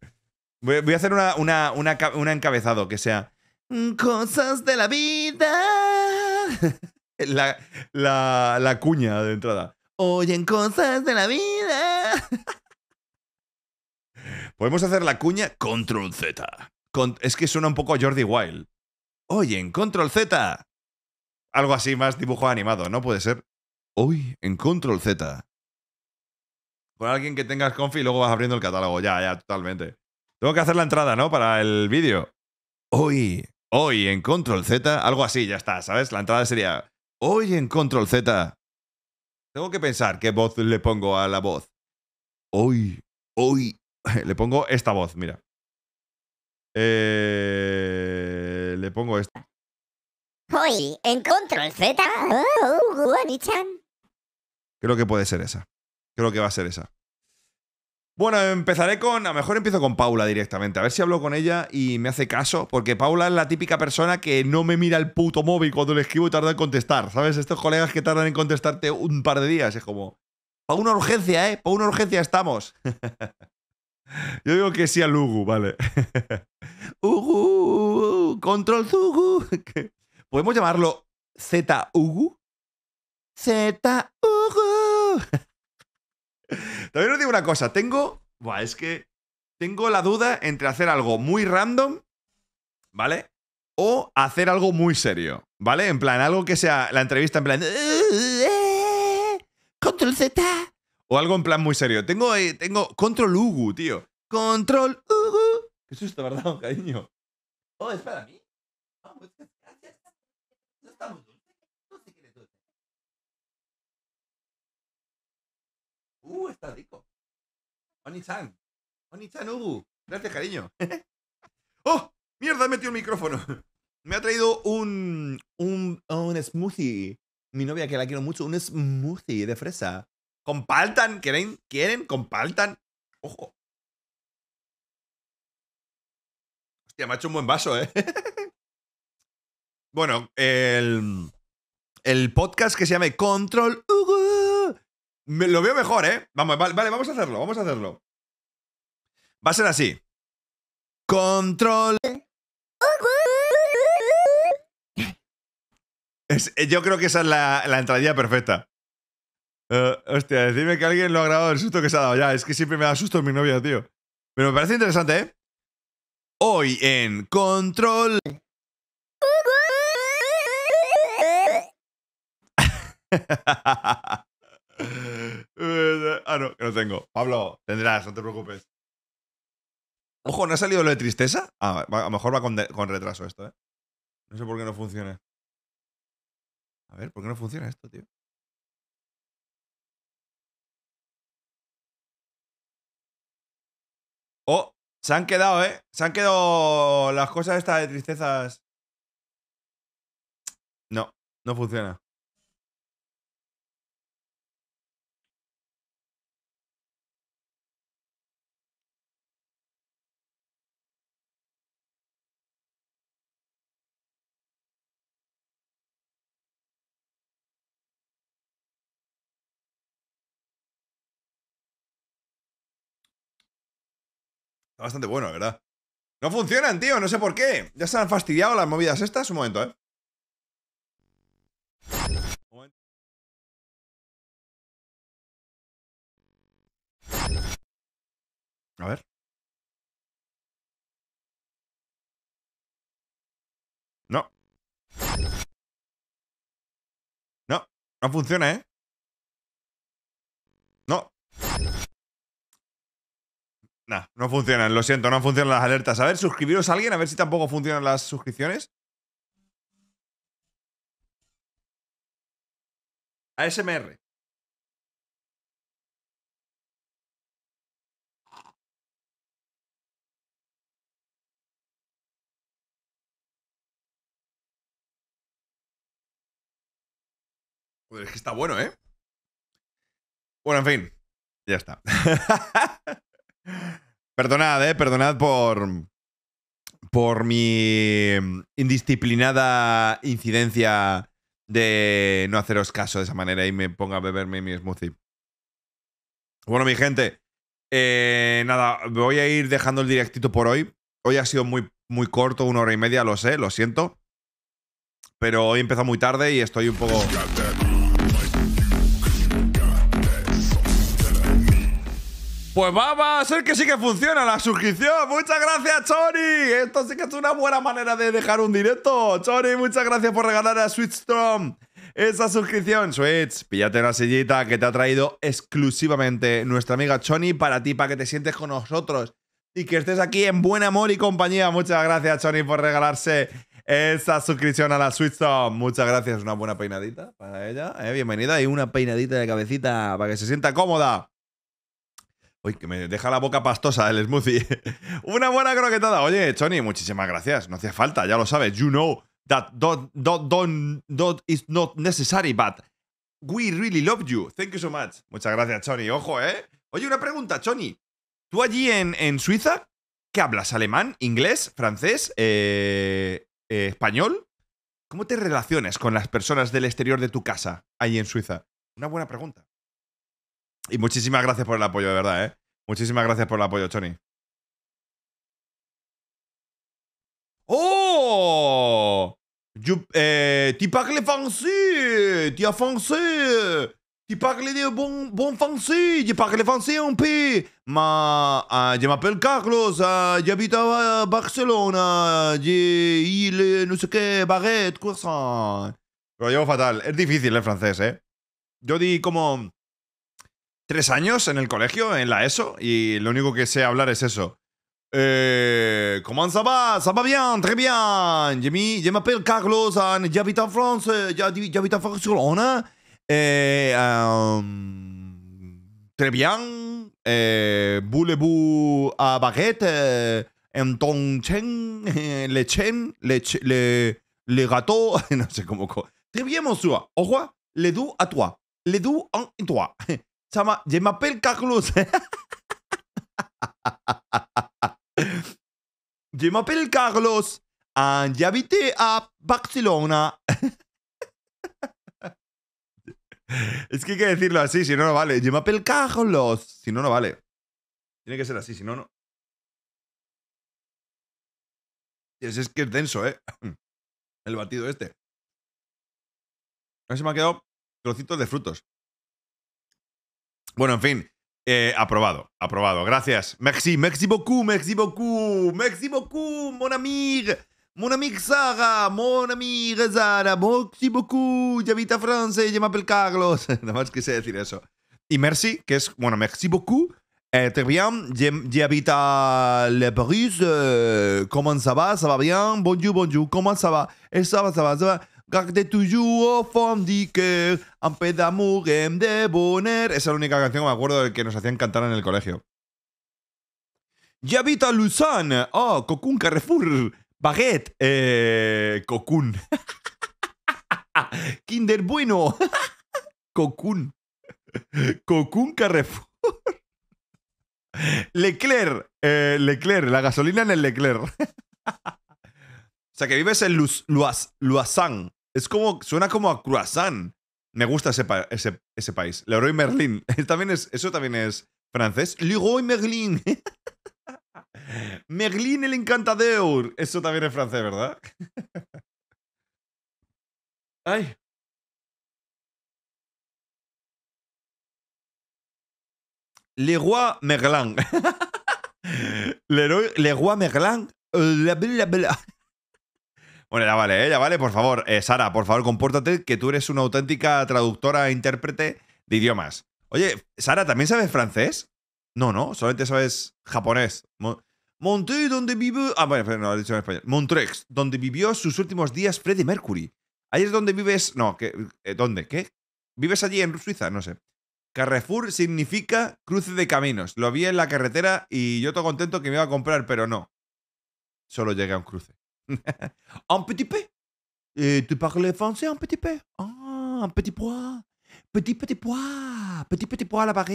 Voy, a hacer una, una, encabezado que sea. Mm, cosas de la vida. la, cuña de entrada. en cosas de la vida. Podemos hacer la cuña control Z. es que suena un poco a Jordi Wild. Hoy en control Z. Algo así más dibujo animado, ¿no? Puede ser. Hoy en control Z. Con alguien que tengas confi y luego vas abriendo el catálogo. Ya, ya, totalmente. Tengo que hacer la entrada, ¿no? Para el vídeo. Hoy, hoy en Control Z, algo así, ya está, ¿sabes? La entrada sería hoy en Control Z. Tengo que pensar qué voz le pongo a la voz. Hoy, hoy, le pongo esta voz, mira. Eh, le pongo esta. Hoy en Control Z, oh, Creo que puede ser esa. Creo que va a ser esa. Bueno, empezaré con. A lo mejor empiezo con Paula directamente. A ver si hablo con ella y me hace caso. Porque Paula es la típica persona que no me mira el puto móvil cuando le escribo y tarda en contestar. ¿Sabes? Estos colegas que tardan en contestarte un par de días. Es como. Para una urgencia, ¿eh? Para una urgencia estamos. Yo digo que sí al Lugu, vale. Ugu, control Zugu. ¿Podemos llamarlo Z Ugu? Z también os digo una cosa, tengo. Buah, es que. Tengo la duda entre hacer algo muy random, ¿vale? O hacer algo muy serio, ¿vale? En plan, algo que sea la entrevista en plan. Control Z. O algo en plan muy serio. Tengo, eh, tengo Control Ugu, tío. Control Ugu. Qué susto, ¿verdad, cariño? Oh, es para mí. Uh, está rico. oni chan oni chan Ubu. Gracias, cariño. ¡Oh! ¡Mierda! he metido el micrófono. Me ha traído un, oh, un, smoothie. Mi novia, que la quiero mucho, un smoothie de fresa. Compartan, ¿quieren? ¿Quieren? Compartan. Ojo. Hostia, me ha hecho un buen vaso, ¿eh? bueno, el, el podcast que se llama Control Hugo me, lo veo mejor, ¿eh? Vamos, vale, vamos a hacerlo, vamos a hacerlo. Va a ser así. Control. Eh, yo creo que esa es la, la entradilla perfecta. Eh, hostia, decirme que alguien lo ha grabado el susto que se ha dado ya. Es que siempre me da susto mi novia, tío. Pero me parece interesante, ¿eh? Hoy en Control. ah, no, que no tengo. Pablo, tendrás, no te preocupes. Ojo, ¿no ha salido lo de tristeza? Ah, a ver, a lo mejor va con, con, retraso esto, ¿eh? No sé por qué no funciona. A ver, ¿por qué no funciona esto, tío? Oh, se han quedado, ¿eh? Se han quedado las cosas estas de tristezas. No, no funciona. Está bastante bueno, la verdad. No funcionan, tío, no sé por qué. Ya se han fastidiado las movidas estas. Un momento, eh. Un momento. A ver. No. No, no funciona, ¿eh? Nah, no funcionan, lo siento, no funcionan las alertas. A ver, suscribiros a alguien, a ver si tampoco funcionan las suscripciones. ASMR. Joder, es que está bueno, ¿eh? Bueno, en fin, ya está. Perdonad, eh, perdonad por, por mi indisciplinada incidencia de no haceros caso de esa manera y me ponga a beberme mi smoothie. Bueno, mi gente, eh, nada, voy a ir dejando el directito por hoy. Hoy ha sido muy, muy corto, una hora y media, lo sé, lo siento. Pero hoy empezó muy tarde y estoy un poco... Pues va, va a que sí que funciona la suscripción. Muchas gracias, Chony! Esto sí que es una buena manera de dejar un directo. Chony, muchas gracias por regalar a Switchstrom esa suscripción. Switch, píllate una sillita que te ha traído exclusivamente nuestra amiga Choni para ti, para que te sientes con nosotros y que estés aquí en buen amor y compañía. Muchas gracias, Choni, por regalarse esa suscripción a la Switchstrom. Muchas gracias. Una buena peinadita para ella. Eh, bienvenida y una peinadita de cabecita para que se sienta cómoda. Uy, que me deja la boca pastosa el smoothie. Una buena croquetada. Oye, Tony, muchísimas gracias. No hacía falta, ya lo sabes. You know that is not necessary, but we really love you. Thank you so much. Muchas gracias, Tony. Ojo, ¿eh? Oye, una pregunta, Tony. ¿Tú allí en, Suiza qué hablas? ¿Alemán, inglés, francés, eh, eh, español? ¿Cómo te relacionas con las personas del exterior de tu casa ahí en Suiza? Una buena pregunta. Y muchísimas gracias por el apoyo, de verdad, ¿eh? Muchísimas gracias por el apoyo, Choni. ¡Oh! yo eh, tu parles français, tu as français, tu parles de bon, bon français, je parle français un peu. Ma, ah, yo je m'appelle Carlos, ¡Je ah, j'habite Barcelona Barcelone, Ile, no sé qué, ¡Baguette! croissant. Lo llevo fatal, es difícil el francés, ¿eh? Yo di como tres años en el colegio, en la ESO, y lo único que sé hablar es eso. Eh, ¿Cómo ça va? Ça va bien, très bien. Je, je m'appelle Carlos, j'habite ah, en France, j'habite en France sur Eh, très bien. Eh, Voulez-vous ah, baguette? Eh, en ton chen, eh, le chen, le, le, no sé cómo. Très bien, monsieur. Au revoir. Le doux à toi. Le doux en toi. Chama, Yemapel Carlos. Je m'appelle Carlos ya a Barcelona. es que hay que decirlo así, si no, no vale. Je m'appelle Carlos. Si no, no vale. Tiene que ser así, si no, no. Es, es que es denso, ¿eh? El batido este. A ver si me ha quedado trocitos de frutos. Bueno, en fin. Eh, aprobado, aprobado. Gracias. Merci, merci beaucoup, merci beaucoup, merci beaucoup, mon amig, mon amigo Zara, mon amigo Zara, merci beaucoup, Javita France, je m'appelle Carlos. Nada más quise decir eso. Y merci, que es, bueno, merci beaucoup. Eh, très bien, j'habite le Paris. Eh, comment ça va? Ça va bien? Bonjour, bonjour. Comment ça va? Eh, ça va, ça va, ça va de boner. Esa es la única canción que me acuerdo de que nos hacían cantar en el colegio. Yavita Luzán. Oh, Cocun Carrefour. Baguette. Eh, Kinder Bueno. Cocún Cocún Carrefour. Leclerc. Eh, Leclerc. La gasolina en el Leclerc. o sea, que vives en Luz, es como, suena como a croissant. Me gusta ese, ese, país. Leroy Merlin. eso también es francés. Leroy Merlin. Merlin el encantador. Eso también es francés, ¿verdad? Ay. Leroy Merlin. Leroy, Leroy Merlin. La bla bueno, ya vale, ¿eh? ya vale, por favor. Eh, Sara, por favor, compórtate, que tú eres una auténtica traductora e intérprete de idiomas. Oye, Sara, ¿también sabes francés? No, no, solamente sabes japonés. Montreux, donde vive. Ah, bueno, no, lo he dicho en español. Montreux, donde vivió sus últimos días Freddie Mercury. Ahí es donde vives. No, eh, ¿dónde? ¿Qué? ¿Vives allí en Suiza? No sé. Carrefour significa cruce de caminos. Lo vi en la carretera y yo todo contento que me iba a comprar, pero no. Solo llegué a un cruce. un petit peu. Et tu parles français un petit peu. Ah, un petit pois. Petit petit pois. Petit petit pois à la barre.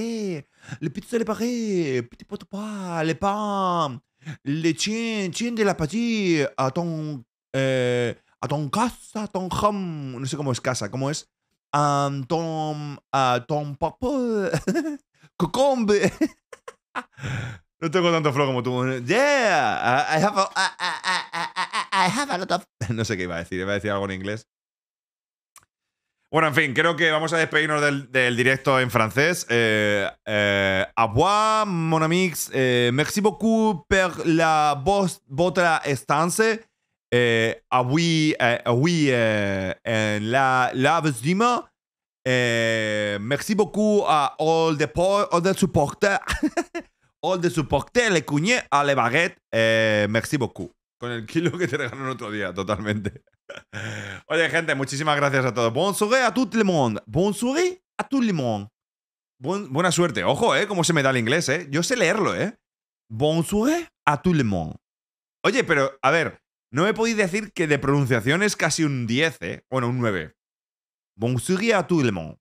Le pizza à la barre. Petit petit pois. Les pains. Les chiens, chiens de la patrie. À ton. Euh, a ton casa, À ton home, no sé cómo es casa, cómo es, a ton, a ton je cocombe. No tengo tanto flow como tú. Yeah, I have a, I have No sé qué iba a decir, iba a decir algo en inglés. Bueno, en fin, creo que vamos a despedirnos del, directo en francés. Eh, eh, mon amix. Eh, merci beaucoup pour la vos, votre estance. Eh, à oui, eh, eh, en la, la vestima. merci beaucoup A all the, all the supporters. all the supporters, les cugnés, à les Eh, merci beaucoup. con el kilo que te el otro día, totalmente. Oye, gente, muchísimas gracias a todos. Bonsoir a tout le monde. Bonsoir a tout le monde. buena suerte. Ojo, ¿eh? Cómo se me da el inglés, ¿eh? Yo sé leerlo, ¿eh? Bonsoir a tout le monde. Oye, pero, a ver, no me podéis decir que de pronunciación es casi un 10, ¿eh? Bueno, un 9. Bonsoir a tout le monde.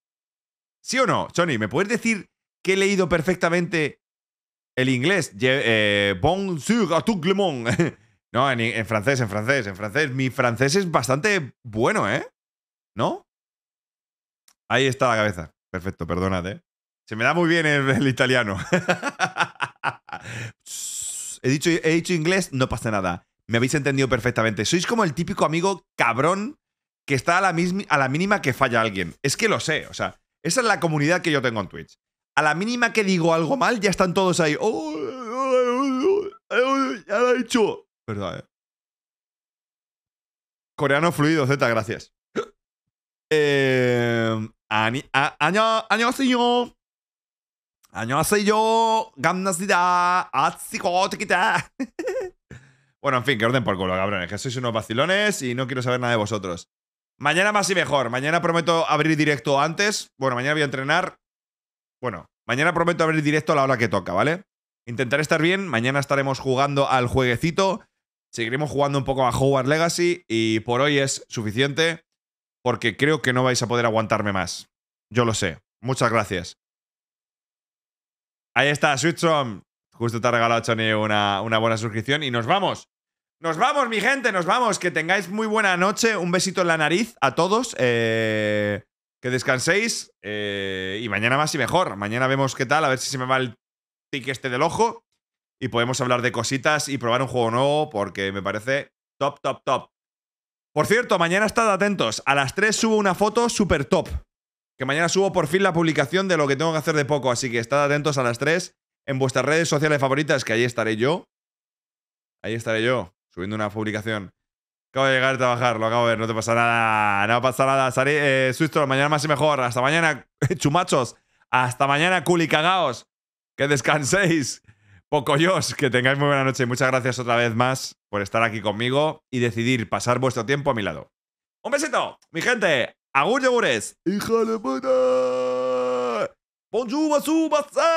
¿Sí o no, Sony? ¿Me puedes decir que he leído perfectamente el inglés? eh, bonsoir à tout le monde. No, en, francés, en francés, en francés. Mi francés es bastante bueno, ¿eh? ¿No? Ahí está la cabeza. Perfecto, perdónate. ¿eh? Se me da muy bien el, italiano. he, dicho, he inglés, no pasa nada. Me habéis entendido perfectamente. Sois como el típico amigo cabrón que está a la, a la mínima que falla alguien. Es que lo sé, o sea, esa es la comunidad que yo tengo en Twitch. A la mínima que digo algo mal, ya están todos ahí. ¡Oh! oh, ya lo he dicho. Verdad, eh. Coreano fluido, Z, gracias. Eh, año, año hace yo. Año hace yo. Bueno, en fin, que orden por culo, cabrones. Que sois unos vacilones y no quiero saber nada de vosotros. Mañana más y mejor. Mañana prometo abrir directo antes. Bueno, mañana voy a entrenar. Bueno, mañana prometo abrir directo a la hora que toca, ¿vale? Intentar estar bien. Mañana estaremos jugando al jueguecito. Seguiremos jugando un poco a Howard Legacy y por hoy es suficiente porque creo que no vais a poder aguantarme más. Yo lo sé. Muchas gracias. Ahí está, Switchom. Justo te ha regalado, una, una buena suscripción y nos vamos. Nos vamos, mi gente, nos vamos. Que tengáis muy buena noche. Un besito en la nariz a todos. Eh, que descanséis. Eh, y mañana más y mejor. Mañana vemos qué tal. A ver si se me va el tic este del ojo y podemos hablar de cositas y probar un juego nuevo porque me parece top, top, top. Por cierto, mañana estad atentos. A las 3 subo una foto super top. Que mañana subo por fin la publicación de lo que tengo que hacer de poco. Así que estad atentos a las 3 en vuestras redes sociales favoritas, que ahí estaré yo. Ahí estaré yo, subiendo una publicación. Acabo de llegar a trabajar, lo acabo de ver, no te pasa nada. No pasa nada. salí eh, mañana más y mejor. Hasta mañana, chumachos. Hasta mañana, culicagaos. Que descanséis. Pocoyos, que tengáis muy buena noche y muchas gracias otra vez más por estar aquí conmigo y decidir pasar vuestro tiempo a mi lado. ¡Un besito, mi gente! ¡Agur yogures! ¡Hija de puta! ¡Bonjour, basú, basai!